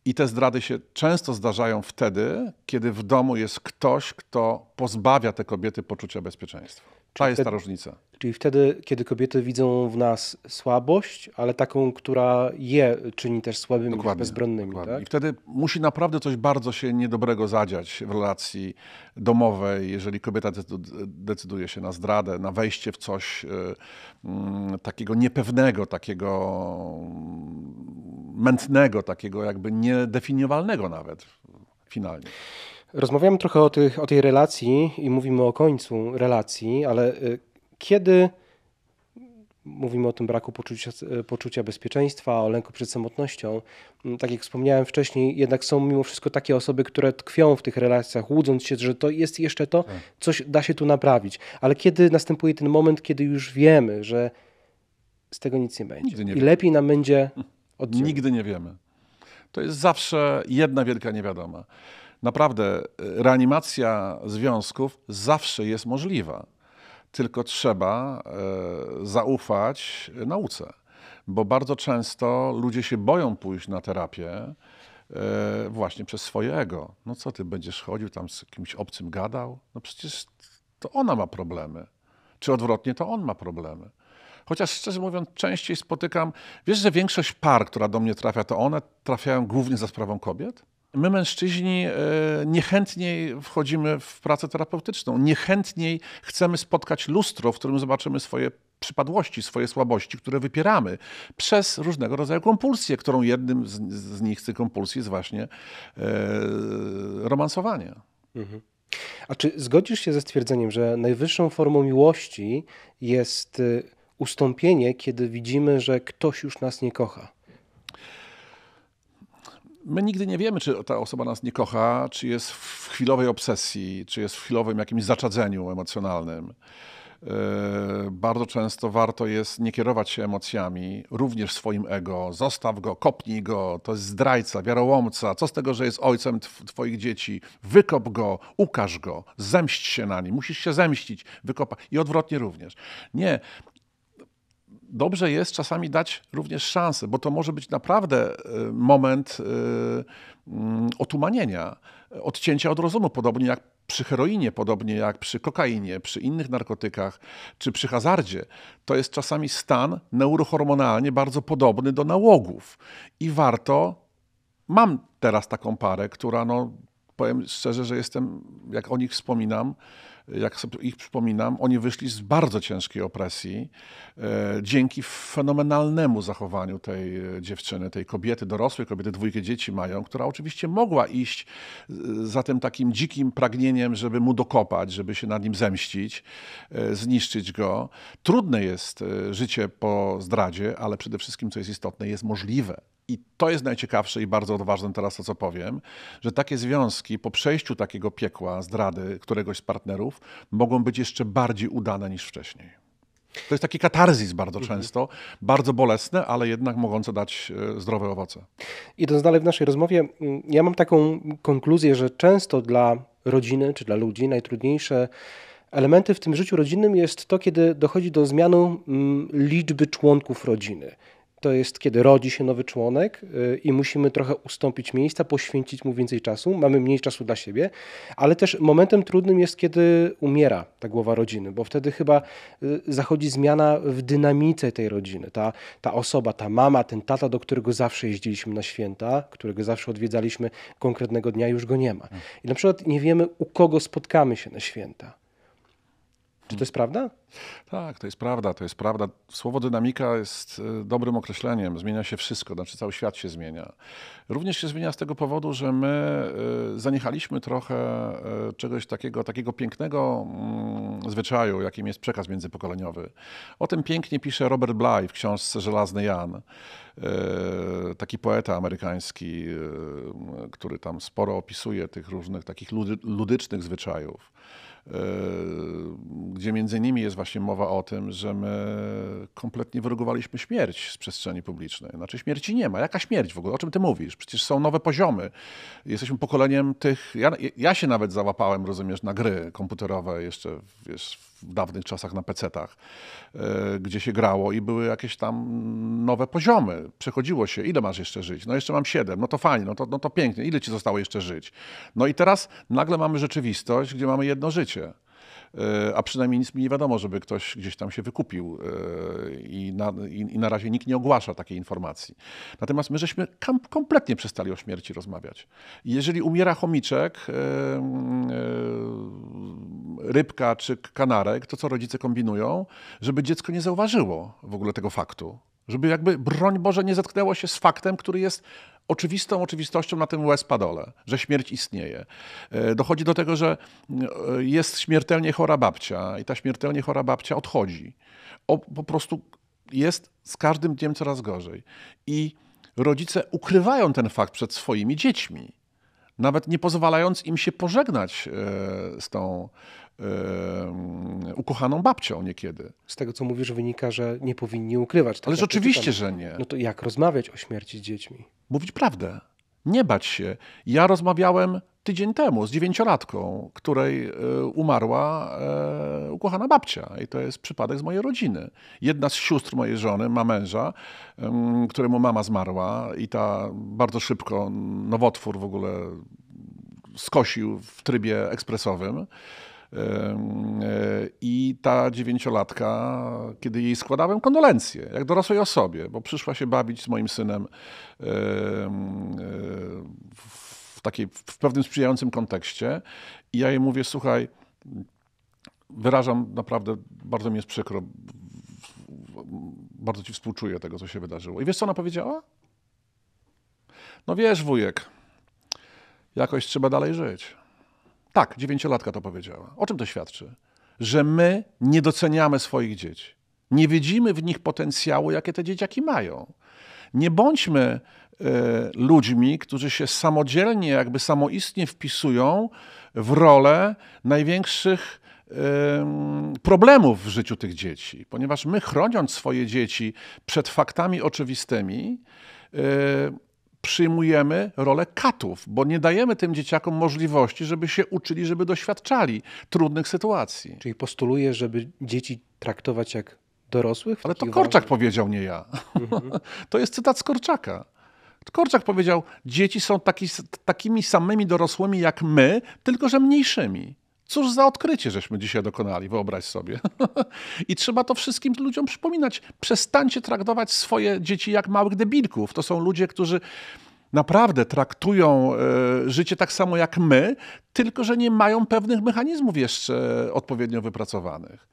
I te zdrady się często zdarzają wtedy, kiedy w domu jest ktoś, kto pozbawia te kobiety poczucia bezpieczeństwa. Ta jest ta różnica. Czyli wtedy, kiedy kobiety widzą w nas słabość, ale taką, która je czyni też słabymi, dokładnie, bezbronnymi. Dokładnie. Tak? I wtedy musi naprawdę coś bardzo się niedobrego zadziać w relacji domowej, jeżeli kobieta decyduje się na zdradę, na wejście w coś y, mm, takiego niepewnego, takiego mm, mętnego, takiego jakby niedefiniowalnego nawet finalnie. Rozmawiamy trochę o, tych, o tej relacji i mówimy o końcu relacji, ale y, kiedy mówimy o tym braku poczucia, poczucia, bezpieczeństwa, o lęku przed samotnością. Mm, tak jak wspomniałem wcześniej, jednak są mimo wszystko takie osoby, które tkwią w tych relacjach, łudząc się, że to jest jeszcze to, tak. coś da się tu naprawić. Ale kiedy następuje ten moment, kiedy już wiemy, że z tego nic nie będzie nie I lepiej nam będzie *laughs* oddzielić. Nigdy nie wiemy. To jest zawsze jedna wielka niewiadoma. Naprawdę, y, reanimacja związków zawsze jest możliwa tylko trzeba e, zaufać nauce, bo bardzo często ludzie się boją pójść na terapię e, właśnie przez swoje ego. No co ty będziesz chodził tam z kimś obcym gadał? No przecież to ona ma problemy. Czy odwrotnie, to on ma problemy. Chociaż szczerze mówiąc, częściej spotykam, wiesz, że większość par, która do mnie trafia, to one trafiają głównie za sprawą kobiet? My, mężczyźni, e, niechętniej wchodzimy w pracę terapeutyczną, niechętniej chcemy spotkać lustro, w którym zobaczymy swoje przypadłości, swoje słabości, które wypieramy przez różnego rodzaju kompulsje, którą jednym z, z nich, z tych kompulsji, jest właśnie e, romansowanie. Mhm. A czy zgodzisz się ze stwierdzeniem, że najwyższą formą miłości jest e, ustąpienie, kiedy widzimy, że ktoś już nas nie kocha? my nigdy nie wiemy, czy ta osoba nas nie kocha, czy jest w chwilowej obsesji, czy jest w chwilowym jakimś zaczadzeniu emocjonalnym. E, bardzo często warto jest nie kierować się emocjami, również swoim ego. Zostaw go, kopnij go, to jest zdrajca, wiarołomca. Co z tego, że jest ojcem twoich dzieci? Wykop go, ukaż go, zemść się na nim, musisz się zemścić, wykopać. I odwrotnie również. Nie, dobrze jest czasami dać również szansę, bo to może być naprawdę e, moment e, mm, otumanienia, odcięcia od rozumu, podobnie jak przy heroinie, podobnie jak przy kokainie, przy innych narkotykach czy przy hazardzie. To jest czasami stan neurohormonalnie bardzo podobny do nałogów i warto. Mam teraz taką parę, która no, powiem szczerze, że jestem, jak o nich wspominam, jak sobie ich przypominam, oni wyszli z bardzo ciężkiej opresji e, dzięki fenomenalnemu zachowaniu tej e, dziewczyny, tej kobiety, dorosłej kobiety, dwójkę dzieci mają, która oczywiście mogła iść e, za tym takim dzikim pragnieniem, żeby mu dokopać, żeby się nad nim zemścić, zniszczyć go. Trudne jest życie po zdradzie, ale przede wszystkim, co jest istotne, jest możliwe. I to jest najciekawsze i bardzo odważne teraz to, co powiem, że takie związki po przejściu takiego piekła, zdrady któregoś z partnerów, mogą być jeszcze bardziej udane niż wcześniej. To jest taki katarzis bardzo mhm. często, mhm. bardzo bolesne, ale jednak mogące dać e, zdrowe owoce. Idąc dalej w naszej rozmowie, ja mam taką konkluzję, że często dla rodziny czy dla ludzi najtrudniejsze elementy w tym życiu rodzinnym jest to, kiedy dochodzi do zmiany liczby członków rodziny to jest kiedy rodzi się nowy członek y, i musimy trochę ustąpić miejsca, poświęcić mu więcej czasu, mamy mniej czasu dla siebie, ale też momentem trudnym jest, kiedy umiera ta głowa rodziny, bo wtedy chyba y, zachodzi zmiana w dynamice tej rodziny. Ta, ta osoba, ta mama, ten tata, do którego zawsze jeździliśmy na święta, którego zawsze odwiedzaliśmy konkretnego dnia, już go nie ma. Hmm. I na przykład nie wiemy, u kogo spotkamy się na święta. Czy to jest prawda? Tak, to jest prawda, to jest prawda. Słowo dynamika jest y, dobrym określeniem. Zmienia się wszystko, znaczy cały świat się zmienia. Również się zmienia z tego powodu, że my y, zaniechaliśmy trochę y, czegoś takiego, takiego pięknego mm, zwyczaju, jakim jest przekaz międzypokoleniowy. O tym pięknie pisze Robert Bly w książce Żelazny Jan. Taki poeta amerykański, który tam sporo opisuje tych różnych takich ludycznych zwyczajów, gdzie między nimi jest właśnie mowa o tym, że my kompletnie wyrugowaliśmy śmierć z przestrzeni publicznej. Znaczy śmierci nie ma. Jaka śmierć w ogóle? O czym ty mówisz? Przecież są nowe poziomy. Jesteśmy pokoleniem tych... Ja, ja się nawet załapałem, rozumiesz, na gry komputerowe jeszcze, wiesz, w dawnych czasach na PC-tach, e, gdzie się grało i były jakieś tam nowe poziomy. Przechodziło się, ile masz jeszcze żyć? No jeszcze mam siedem, no to fajnie, no to, no to pięknie, ile ci zostało jeszcze żyć? No i teraz nagle mamy rzeczywistość, gdzie mamy jedno życie. E, a przynajmniej nic mi nie wiadomo, żeby ktoś gdzieś tam się wykupił e, i na, i, i na razie nikt nie ogłasza takiej informacji. Natomiast my żeśmy kompletnie przestali o śmierci rozmawiać. Jeżeli umiera chomiczek, e, rybka czy kanarek, to co rodzice kombinują, żeby dziecko nie zauważyło w ogóle tego faktu żeby jakby broń Boże nie zetknęło się z faktem, który jest oczywistą oczywistością na tym łespadole, że śmierć istnieje. E, dochodzi do tego, że e, jest śmiertelnie chora babcia i ta śmiertelnie chora babcia odchodzi. O, po prostu jest z każdym dniem coraz gorzej. I rodzice ukrywają ten fakt przed swoimi dziećmi, nawet nie pozwalając im się pożegnać e, z tą ukochaną babcią niekiedy. Z tego, co mówisz, wynika, że nie powinni ukrywać. Tak Ależ oczywiście, że nie. No to jak rozmawiać o śmierci z dziećmi? Mówić prawdę. Nie bać się. Ja rozmawiałem tydzień temu z dziewięciolatką, której e, umarła e, ukochana babcia. I to jest przypadek z mojej rodziny. Jedna z sióstr mojej żony ma męża, któremu mama zmarła i ta bardzo szybko nowotwór w ogóle skosił w trybie ekspresowym. E, I ta dziewięciolatka, kiedy jej składałem kondolencje, jak dorosłej osobie, bo przyszła się bawić z moim synem e, w, takiej, w pewnym sprzyjającym kontekście, i ja jej mówię: Słuchaj, wyrażam naprawdę, bardzo mi jest przykro, bardzo ci współczuję tego, co się wydarzyło. I wiesz, co ona powiedziała? No wiesz, wujek, jakoś trzeba dalej żyć. Tak, dziewięciolatka to powiedziała. O czym to świadczy? Że my nie doceniamy swoich dzieci. Nie widzimy w nich potencjału, jakie te dzieciaki mają. Nie bądźmy y, ludźmi, którzy się samodzielnie, jakby samoistnie wpisują w rolę największych problemów w życiu tych dzieci, ponieważ my chroniąc swoje dzieci przed faktami oczywistymi, e, przyjmujemy rolę katów, bo nie dajemy tym dzieciakom możliwości, żeby się uczyli, żeby doświadczali trudnych sytuacji. Czyli postuluje, żeby dzieci traktować jak dorosłych? Ale to Korczak powiedział, nie ja. Mhm. *laughs* to jest cytat z Korczaka. Korczak powiedział, dzieci są taki, takimi samymi dorosłymi jak my, tylko że mniejszymi. Cóż za odkrycie, żeśmy dzisiaj dokonali, wyobraź sobie. *laughs* I trzeba to wszystkim ludziom przypominać. Przestańcie traktować swoje dzieci jak małych debilków. To są ludzie, którzy naprawdę traktują e, życie tak samo jak my, tylko że nie mają pewnych mechanizmów jeszcze odpowiednio wypracowanych.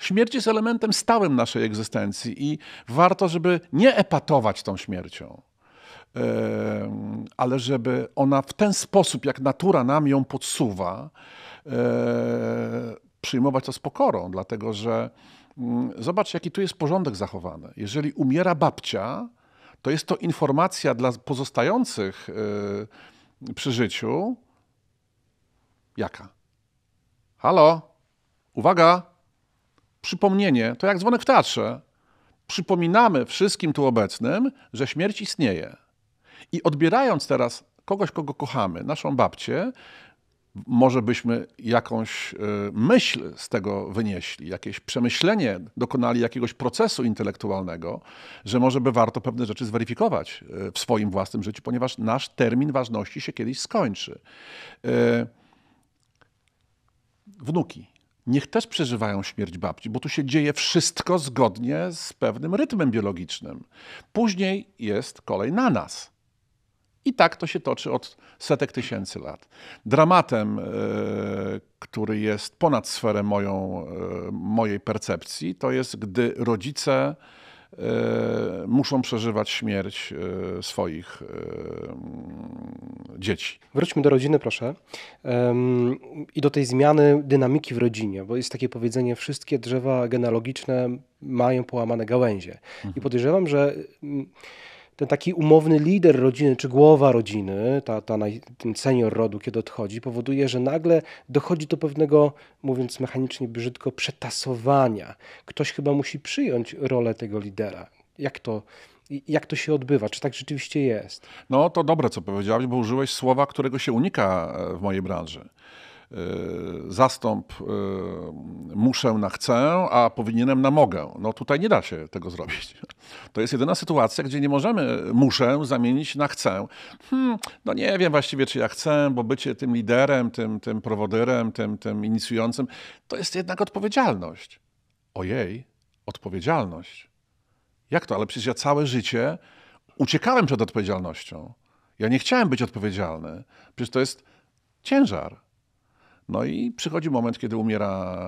Śmierć jest elementem stałym naszej egzystencji i warto, żeby nie epatować tą śmiercią ale żeby ona w ten sposób, jak natura nam ją podsuwa, e, przyjmować to z pokorą, dlatego że mm, zobacz, jaki tu jest porządek zachowany. Jeżeli umiera babcia, to jest to informacja dla pozostających y, przy życiu. Jaka? Halo? Uwaga! Przypomnienie to jak dzwonek w teatrze. Przypominamy wszystkim tu obecnym, że śmierć istnieje. I odbierając teraz kogoś, kogo kochamy, naszą babcię, może byśmy jakąś e, myśl z tego wynieśli, jakieś przemyślenie, dokonali jakiegoś procesu intelektualnego, że może by warto pewne rzeczy zweryfikować e, w swoim własnym życiu, ponieważ nasz termin ważności się kiedyś skończy. E, wnuki. Niech też przeżywają śmierć babci, bo tu się dzieje wszystko zgodnie z pewnym rytmem biologicznym. Później jest kolej na nas i tak to się toczy od setek tysięcy lat. Dramatem, e, który jest ponad sferę moją, e, mojej percepcji, to jest, gdy rodzice e, muszą przeżywać śmierć swoich mm, dzieci. Wróćmy do rodziny, proszę. I do tej zmiany dynamiki w rodzinie, bo jest takie powiedzenie: wszystkie drzewa genealogiczne mają połamane gałęzie. I mhm. podejrzewam, że mm, ten taki umowny lider rodziny, czy głowa rodziny, ta, ta naj, ten senior rodu, kiedy odchodzi, powoduje, że nagle dochodzi do pewnego, mówiąc mechanicznie brzydko, przetasowania. Ktoś chyba musi przyjąć rolę tego lidera. Jak to, jak to się odbywa? Czy tak rzeczywiście jest? No to dobre, co powiedziałeś, bo użyłeś słowa, którego się unika e, w mojej branży. E, zastąp e, muszę na chcę, a powinienem na mogę. No tutaj nie da się tego zrobić. *laughs* To jest jedyna sytuacja, gdzie nie możemy muszę zamienić na chcę. Hmm, no nie wiem właściwie, czy ja chcę, bo bycie tym liderem, tym, tym prowodyrem, tym, tym inicjującym, to jest jednak odpowiedzialność. Ojej, odpowiedzialność. Jak to? Ale przecież ja całe życie uciekałem przed odpowiedzialnością. Ja nie chciałem być odpowiedzialny. Przecież to jest ciężar. No i przychodzi moment, kiedy umiera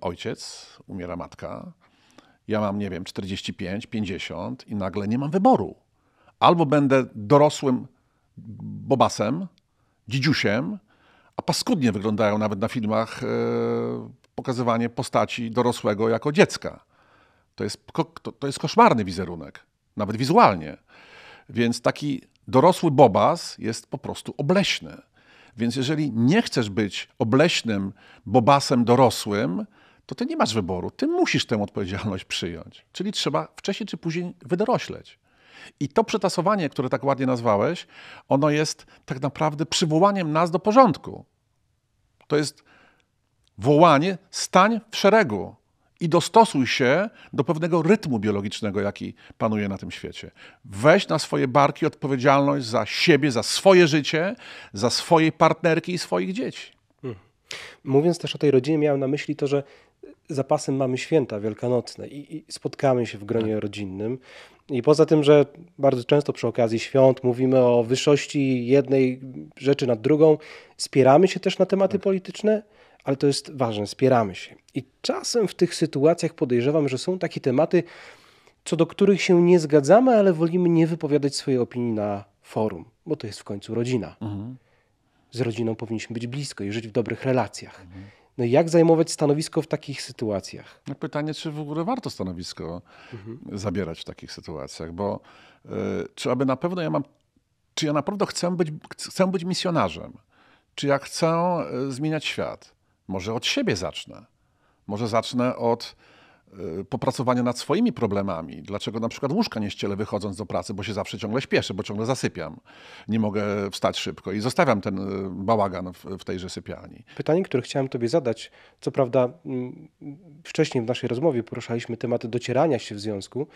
ojciec, umiera matka. Ja mam, nie wiem, 45, 50 i nagle nie mam wyboru. Albo będę dorosłym bobasem, dzidziusiem, a paskudnie wyglądają nawet na filmach e, pokazywanie postaci dorosłego jako dziecka. To jest, to jest koszmarny wizerunek, nawet wizualnie. Więc taki dorosły bobas jest po prostu obleśny. Więc jeżeli nie chcesz być obleśnym bobasem dorosłym, to ty nie masz wyboru. Ty musisz tę odpowiedzialność przyjąć. Czyli trzeba wcześniej czy później wydorośleć. I to przetasowanie, które tak ładnie nazwałeś, ono jest tak naprawdę przywołaniem nas do porządku. To jest wołanie: stań w szeregu i dostosuj się do pewnego rytmu biologicznego, jaki panuje na tym świecie. Weź na swoje barki odpowiedzialność za siebie, za swoje życie, za swoje partnerki i swoich dzieci. Hmm. Mówiąc też o tej rodzinie, miałem na myśli to, że zapasem mamy święta wielkanocne i, i spotkamy się w gronie tak. rodzinnym. I poza tym, że bardzo często przy okazji świąt mówimy o wyższości jednej rzeczy nad drugą, spieramy się też na tematy tak. polityczne ale to jest ważne, spieramy się. I czasem w tych sytuacjach podejrzewam, że są takie tematy, co do których się nie zgadzamy, ale wolimy nie wypowiadać swojej opinii na forum, bo to jest w końcu rodzina. Mhm. Z rodziną powinniśmy być blisko i żyć w dobrych relacjach. Mhm. No jak zajmować stanowisko w takich sytuacjach? No pytanie, czy w ogóle warto stanowisko mhm. zabierać w takich sytuacjach, bo y, czy aby na pewno ja mam, czy ja naprawdę chcę być, chcę być misjonarzem, czy ja chcę e, zmieniać świat, może od siebie zacznę. Może zacznę od y, popracowania nad swoimi problemami. Dlaczego na przykład łóżka nie ścielę wychodząc do pracy, bo się zawsze ciągle śpieszę, bo ciągle zasypiam. Nie mogę wstać szybko i zostawiam ten y, bałagan w, w tejże sypialni. Pytanie, które chciałem tobie zadać, co prawda wcześniej w naszej rozmowie poruszaliśmy temat docierania się w związku,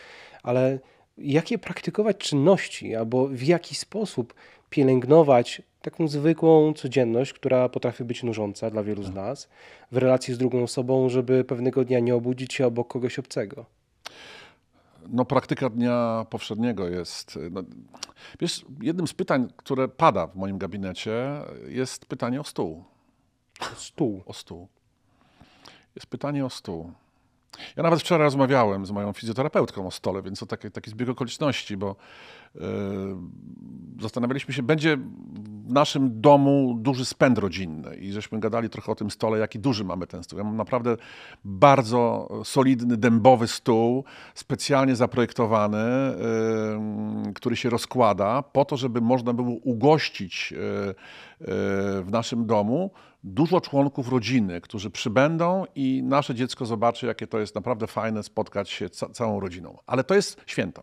ale jakie praktykować czynności albo w jaki sposób pielęgnować taką zwykłą codzienność, która potrafi być nużąca dla wielu z tak. nas w relacji z drugą osobą, żeby pewnego dnia nie obudzić się obok kogoś obcego? No, praktyka dnia powszedniego jest. E, no, wiesz, jednym z pytań, które pada w moim gabinecie, jest pytanie o stół. stół. O stół. Jest pytanie o stół. Ja nawet wczoraj rozmawiałem z moją fizjoterapeutką o stole, więc to taki, taki zbieg okoliczności, bo Yy, zastanawialiśmy się, będzie w naszym domu duży spęd rodzinny i żeśmy gadali trochę o tym stole, jaki duży mamy ten stół. Ja mam naprawdę bardzo solidny, dębowy stół, specjalnie zaprojektowany, yy, który się rozkłada po to, żeby można było ugościć yy, w naszym domu dużo członków rodziny, którzy przybędą i nasze dziecko zobaczy, jakie to jest naprawdę fajne spotkać się ca całą rodziną. Ale to jest święto.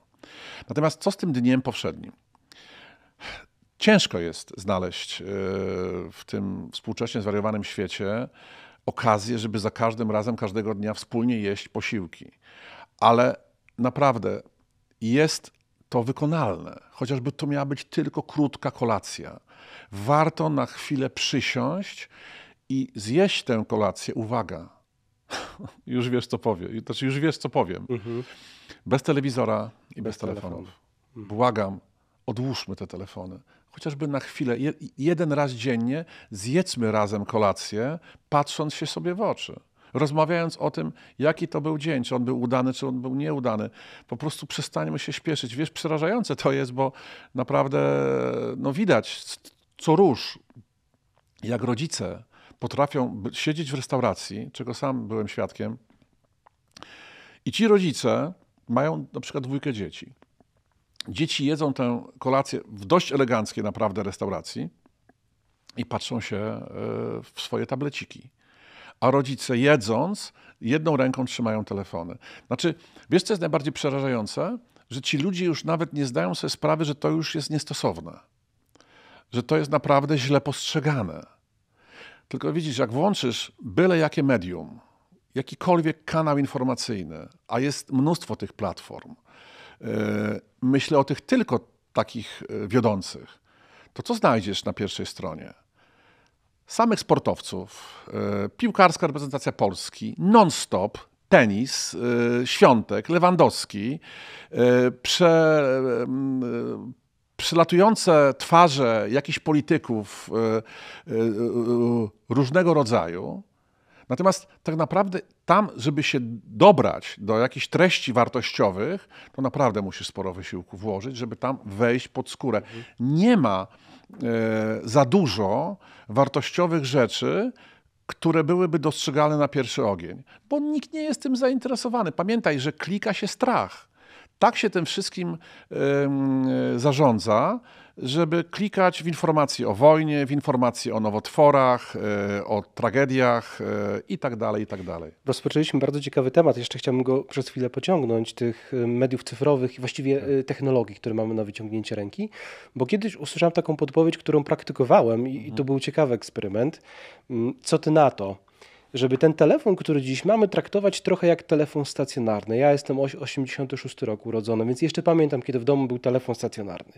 Natomiast co z tym dniem powszednim? Ciężko jest znaleźć e, w tym współcześnie zwariowanym świecie okazję, żeby za każdym razem, każdego dnia wspólnie jeść posiłki. Ale naprawdę jest to wykonalne, chociażby to miała być tylko krótka kolacja. Warto na chwilę przysiąść i zjeść tę kolację. Uwaga, już wiesz, co powiem. Znaczy, już wiesz, co powiem. Mhm. Bez telewizora i bez, bez telefonów. telefonów. Mhm. Błagam, odłóżmy te telefony. Chociażby na chwilę, je, jeden raz dziennie zjedzmy razem kolację, patrząc się sobie w oczy. Rozmawiając o tym, jaki to był dzień, czy on był udany, czy on był nieudany, po prostu przestańmy się śpieszyć. Wiesz, przerażające to jest, bo naprawdę no, widać co róż, jak rodzice potrafią siedzieć w restauracji, czego sam byłem świadkiem, i ci rodzice mają na przykład dwójkę dzieci. Dzieci jedzą tę kolację w dość eleganckiej naprawdę restauracji i patrzą się e, w swoje tableciki. A rodzice jedząc, jedną ręką trzymają telefony. Znaczy, wiesz co jest najbardziej przerażające? Że ci ludzie już nawet nie zdają sobie sprawy, że to już jest niestosowne. Że to jest naprawdę źle postrzegane tylko widzisz, jak włączysz byle jakie medium, jakikolwiek kanał informacyjny, a jest mnóstwo tych platform, e, myślę o tych tylko takich e, wiodących, to co znajdziesz na pierwszej stronie? Samych sportowców, e, piłkarska reprezentacja Polski, non-stop, tenis, Świątek, Lewandowski, prze, przylatujące twarze jakichś polityków e, e, e, różnego rodzaju. Natomiast tak naprawdę tam, żeby się dobrać do jakichś treści wartościowych, to naprawdę musisz sporo wysiłku włożyć, żeby tam wejść pod skórę. Nie ma za dużo wartościowych rzeczy, które byłyby dostrzegalne na pierwszy ogień, bo nikt nie jest tym zainteresowany. Pamiętaj, że klika się strach tak się tym wszystkim zarządza, żeby klikać w informacje o wojnie, w informacje o nowotworach, e, o tragediach e, tak itd. Tak Rozpoczęliśmy bardzo ciekawy temat, jeszcze chciałbym go przez chwilę pociągnąć, tych e, mediów cyfrowych i właściwie tak. technologii, które mamy na wyciągnięcie ręki, bo kiedyś usłyszałem taką podpowiedź, którą praktykowałem i to mhm. był ciekawy eksperyment. Mm, co ty na to? żeby ten telefon, który dziś mamy, traktować trochę jak telefon stacjonarny. Ja jestem 86 roku urodzony, więc jeszcze pamiętam, kiedy w domu był telefon stacjonarny.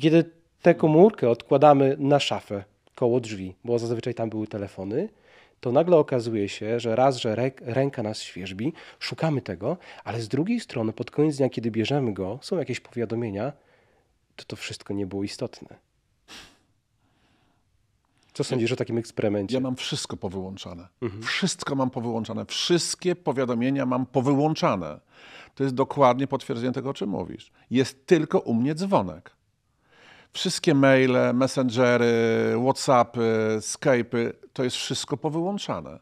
Kiedy tę komórkę odkładamy na szafę koło drzwi, bo zazwyczaj tam były telefony, to nagle okazuje się, że raz, że ręka nas świeżbi, szukamy tego, ale z drugiej strony pod koniec dnia, kiedy bierzemy go, są jakieś powiadomienia, to to wszystko nie było istotne. Co sądzisz o takim eksperymencie? Ja mam wszystko powyłączane. Mhm. Wszystko mam powyłączane. Wszystkie powiadomienia mam powyłączane. To jest dokładnie potwierdzenie tego, o czym mówisz. Jest tylko u mnie dzwonek. Wszystkie maile, messengery, whatsappy, skype'y, to jest wszystko powyłączane.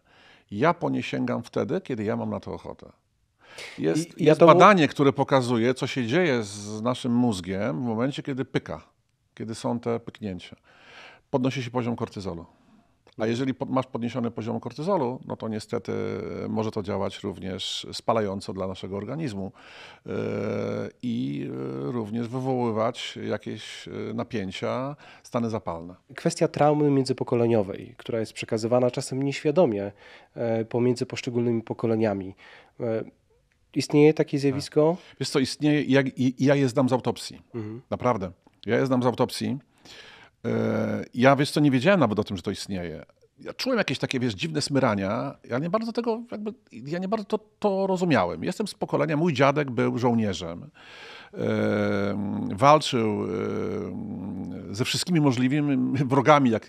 Ja po nie sięgam wtedy, kiedy ja mam na to ochotę. Jest, jest to... badanie, które pokazuje, co się dzieje z naszym mózgiem w momencie, kiedy pyka, kiedy są te pyknięcia podnosi się poziom kortyzolu. A jeżeli masz podniesiony poziom kortyzolu, no to niestety e, może to działać również spalająco dla naszego organizmu e, i e, również wywoływać jakieś napięcia, stany zapalne. Kwestia traumy międzypokoleniowej, która jest przekazywana czasem nieświadomie pomiędzy poszczególnymi pokoleniami. Istnieje takie zjawisko? Jest tak. to istnieje i ja, ja je znam z autopsji. Mhm. Naprawdę. Ja je znam z autopsji. E, ja, wiesz co, nie wiedziałem nawet o tym, że to istnieje. Ja czułem jakieś takie, wiesz, dziwne smyrania. Ja nie bardzo tego, jakby, ja nie bardzo to, to rozumiałem. Jestem z pokolenia, mój dziadek był żołnierzem walczył ze wszystkimi możliwymi wrogami, jak,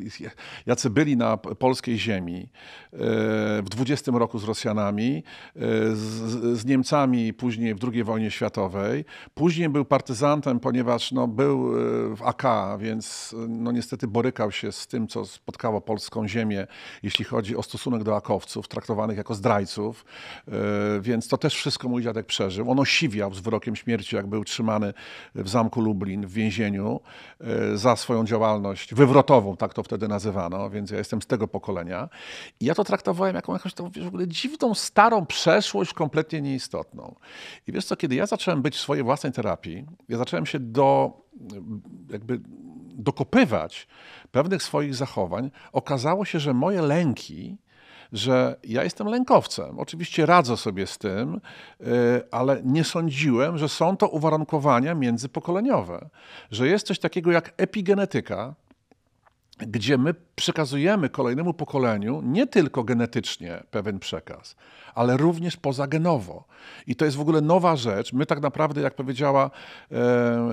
jacy byli na polskiej ziemi e, w 20 roku z Rosjanami, e, z, z Niemcami później w II wojnie światowej. Później był partyzantem, ponieważ no, był e, w AK, więc no, niestety borykał się z tym, co spotkało polską ziemię, jeśli chodzi o stosunek do akowców, traktowanych jako zdrajców. Więc to też wszystko mój dziadek przeżył. On osiwiał z wyrokiem śmierci, jak był trzymany w zamku Lublin w więzieniu e, za swoją działalność wywrotową, tak to wtedy nazywano, więc ja jestem z tego pokolenia. I ja to traktowałem jako jakąś tą w ogóle dziwną, starą przeszłość, kompletnie nieistotną. I wiesz co, kiedy ja zacząłem być w swojej własnej terapii, ja zacząłem się do jakby dokopywać pewnych swoich zachowań, okazało się, że moje lęki że ja jestem lękowcem. Oczywiście radzę sobie z tym, y, ale nie sądziłem, że są to uwarunkowania międzypokoleniowe, że jest coś takiego jak epigenetyka, gdzie my przekazujemy kolejnemu pokoleniu nie tylko genetycznie pewien przekaz, ale również pozagenowo. I to jest w ogóle nowa rzecz. My tak naprawdę, jak powiedziała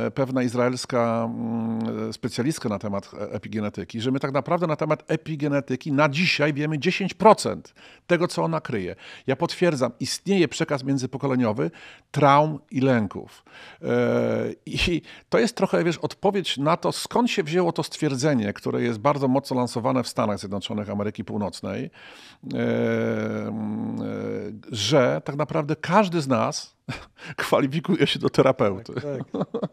e, pewna izraelska mm, specjalistka na temat e, epigenetyki, że my tak naprawdę na temat epigenetyki na dzisiaj wiemy 10% tego, co ona kryje. Ja potwierdzam, istnieje przekaz międzypokoleniowy traum i lęków. E, I to jest trochę, wiesz, odpowiedź na to, skąd się wzięło to stwierdzenie, które jest bardzo mocno lansowane w Stanach Zjednoczonych Ameryki Północnej. Mm, że tak naprawdę każdy z nas *laughs* kwalifikuje się do terapeuty. Tak, tak.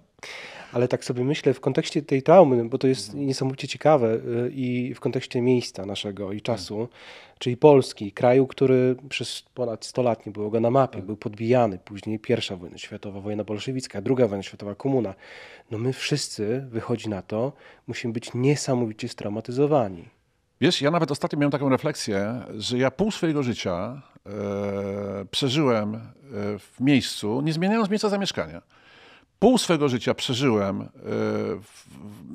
Ale tak sobie myślę w kontekście tej traumy, bo to jest mhm. niesamowicie ciekawe y, i w kontekście miejsca naszego i tak. czasu, czyli Polski, kraju, który przez ponad 100 lat nie było go na mapie, tak. był podbijany. Później pierwsza wojna światowa, wojna bolszewicka, druga wojna światowa, komuna. No my wszyscy, wychodzi na to, musimy być niesamowicie straumatyzowani. Wiesz, ja nawet ostatnio miałem taką refleksję, że ja pół swojego życia E, przeżyłem e, w miejscu, nie zmieniając miejsca zamieszkania. Pół swego życia przeżyłem, e,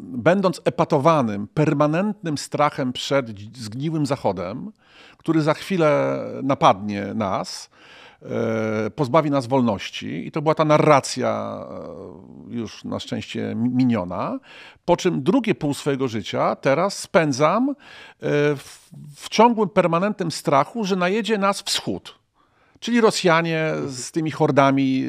będąc epatowanym permanentnym strachem przed zgniłym Zachodem, który za chwilę napadnie nas E, pozbawi nas wolności. I to była ta narracja e, już na szczęście miniona. Po czym drugie pół swojego życia teraz spędzam e, w, w ciągłym, permanentnym strachu, że najedzie nas wschód Czyli Rosjanie z mhm. tymi hordami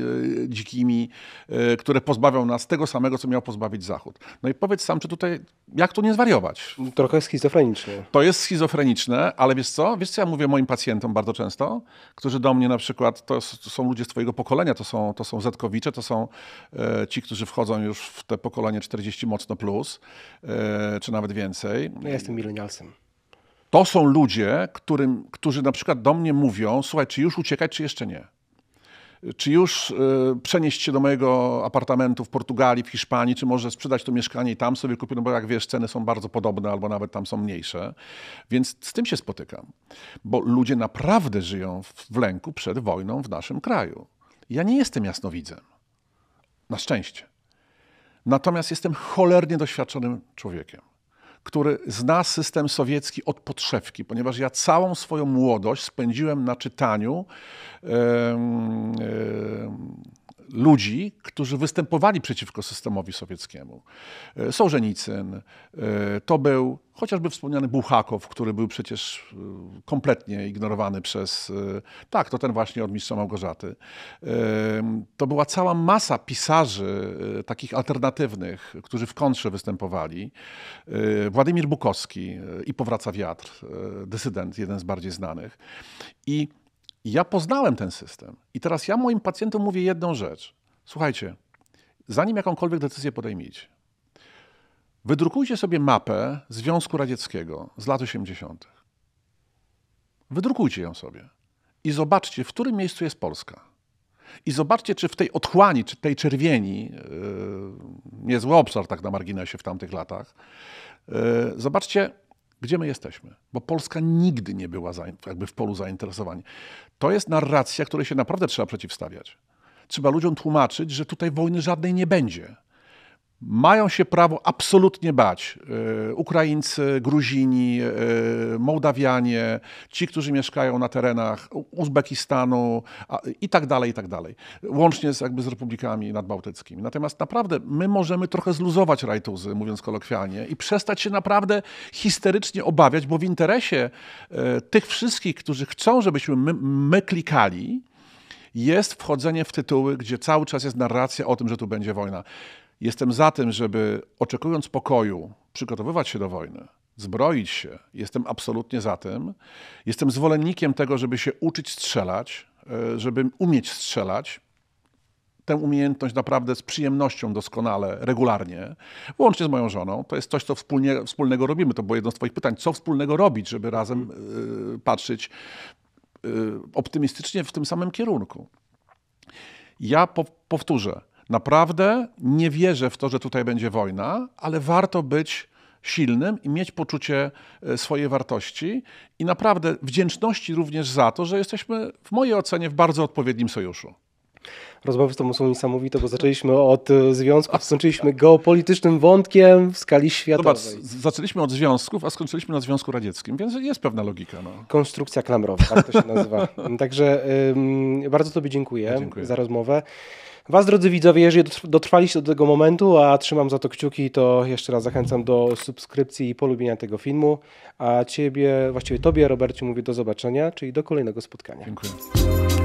e, dzikimi, e, które pozbawią nas tego samego, co miał pozbawić Zachód. No i powiedz sam, czy tutaj, jak tu nie zwariować? Trochę schizofreniczne. To jest schizofreniczne, ale wiesz co? Wiesz co ja mówię moim pacjentom bardzo często, którzy do mnie na przykład, to, są ludzie z twojego pokolenia, to są, to są zetkowicze, to są e, ci, którzy wchodzą już w te pokolenie 40 mocno plus, czy nawet więcej. Ja jestem milenialsem. To są ludzie, którym, którzy na przykład do mnie mówią: Słuchaj, czy już uciekać, czy jeszcze nie? Czy już y, przenieść się do mojego apartamentu w Portugalii, w Hiszpanii, czy może sprzedać to mieszkanie i tam sobie kupić, no bo jak wiesz, ceny są bardzo podobne albo nawet tam są mniejsze. Więc z tym się spotykam, bo ludzie naprawdę żyją w, w lęku przed wojną w naszym kraju. Ja nie jestem jasnowidzem. Na szczęście. Natomiast jestem cholernie doświadczonym człowiekiem który zna system sowiecki od podszewki, ponieważ ja całą swoją młodość spędziłem na czytaniu. Yy, yy, ludzi, którzy występowali przeciwko systemowi sowieckiemu. E, Sołżenicyn, e, to był chociażby wspomniany Buchakow, który był przecież e, kompletnie ignorowany przez, tak, to ten właśnie od mistrza Małgorzaty. To była cała masa pisarzy takich alternatywnych, którzy w kontrze występowali. Władimir Bukowski i Powraca Wiatr, dysydent, jeden z bardziej znanych. I i ja poznałem ten system. I teraz ja moim pacjentom mówię jedną rzecz. Słuchajcie, zanim jakąkolwiek decyzję podejmiecie, wydrukujcie sobie mapę Związku Radzieckiego z lat 80. Wydrukujcie ją sobie i zobaczcie, w którym miejscu jest Polska. I zobaczcie, czy w tej otchłani, czy tej czerwieni, yy, niezły obszar tak na marginesie w tamtych latach, yy, zobaczcie, gdzie my jesteśmy, bo Polska nigdy nie była jakby w polu zainteresowań. To jest narracja, której się naprawdę trzeba przeciwstawiać. Trzeba ludziom tłumaczyć, że tutaj wojny żadnej nie będzie mają się prawo absolutnie bać. E, Ukraińcy, Gruzini, e, Mołdawianie, ci, którzy mieszkają na terenach Uzbekistanu i tak dalej, i tak dalej. Łącznie z, jakby z republikami nadbałtyckimi. Natomiast naprawdę my możemy trochę zluzować rajtuzy, mówiąc kolokwialnie, i przestać się naprawdę histerycznie obawiać, bo w interesie e, tych wszystkich, którzy chcą, żebyśmy my, my klikali, jest wchodzenie w tytuły, gdzie cały czas jest narracja o tym, że tu będzie wojna. Jestem za tym, żeby oczekując pokoju, przygotowywać się do wojny, zbroić się. Jestem absolutnie za tym. Jestem zwolennikiem tego, żeby się uczyć strzelać, e, żeby umieć strzelać. Tę umiejętność naprawdę z przyjemnością doskonale, regularnie, łącznie z moją żoną. To jest coś, co wspólnie, wspólnego robimy. To było jedno z Twoich pytań. Co wspólnego robić, żeby razem y, patrzeć y, optymistycznie w tym samym kierunku? Ja po, powtórzę Naprawdę nie wierzę w to, że tutaj będzie wojna, ale warto być silnym i mieć poczucie e, swojej wartości i naprawdę wdzięczności również za to, że jesteśmy w mojej ocenie w bardzo odpowiednim sojuszu. Rozmowy z Tobą są niesamowite, bo zaczęliśmy od e, związków, skończyliśmy geopolitycznym wątkiem w skali światowej. Zobacz, zaczęliśmy od związków, a skończyliśmy na Związku Radzieckim, więc jest pewna logika. No. Konstrukcja klamrowa, tak to się nazywa. *laughs* Także ym, bardzo Tobie dziękuję, dziękuję, za rozmowę. Was, drodzy widzowie, jeżeli dotrwaliście do tego momentu, a trzymam za to kciuki, to jeszcze raz zachęcam do subskrypcji i polubienia tego filmu. A Ciebie, właściwie Tobie, Robercie, mówię do zobaczenia, czyli do kolejnego spotkania. Dziękuję.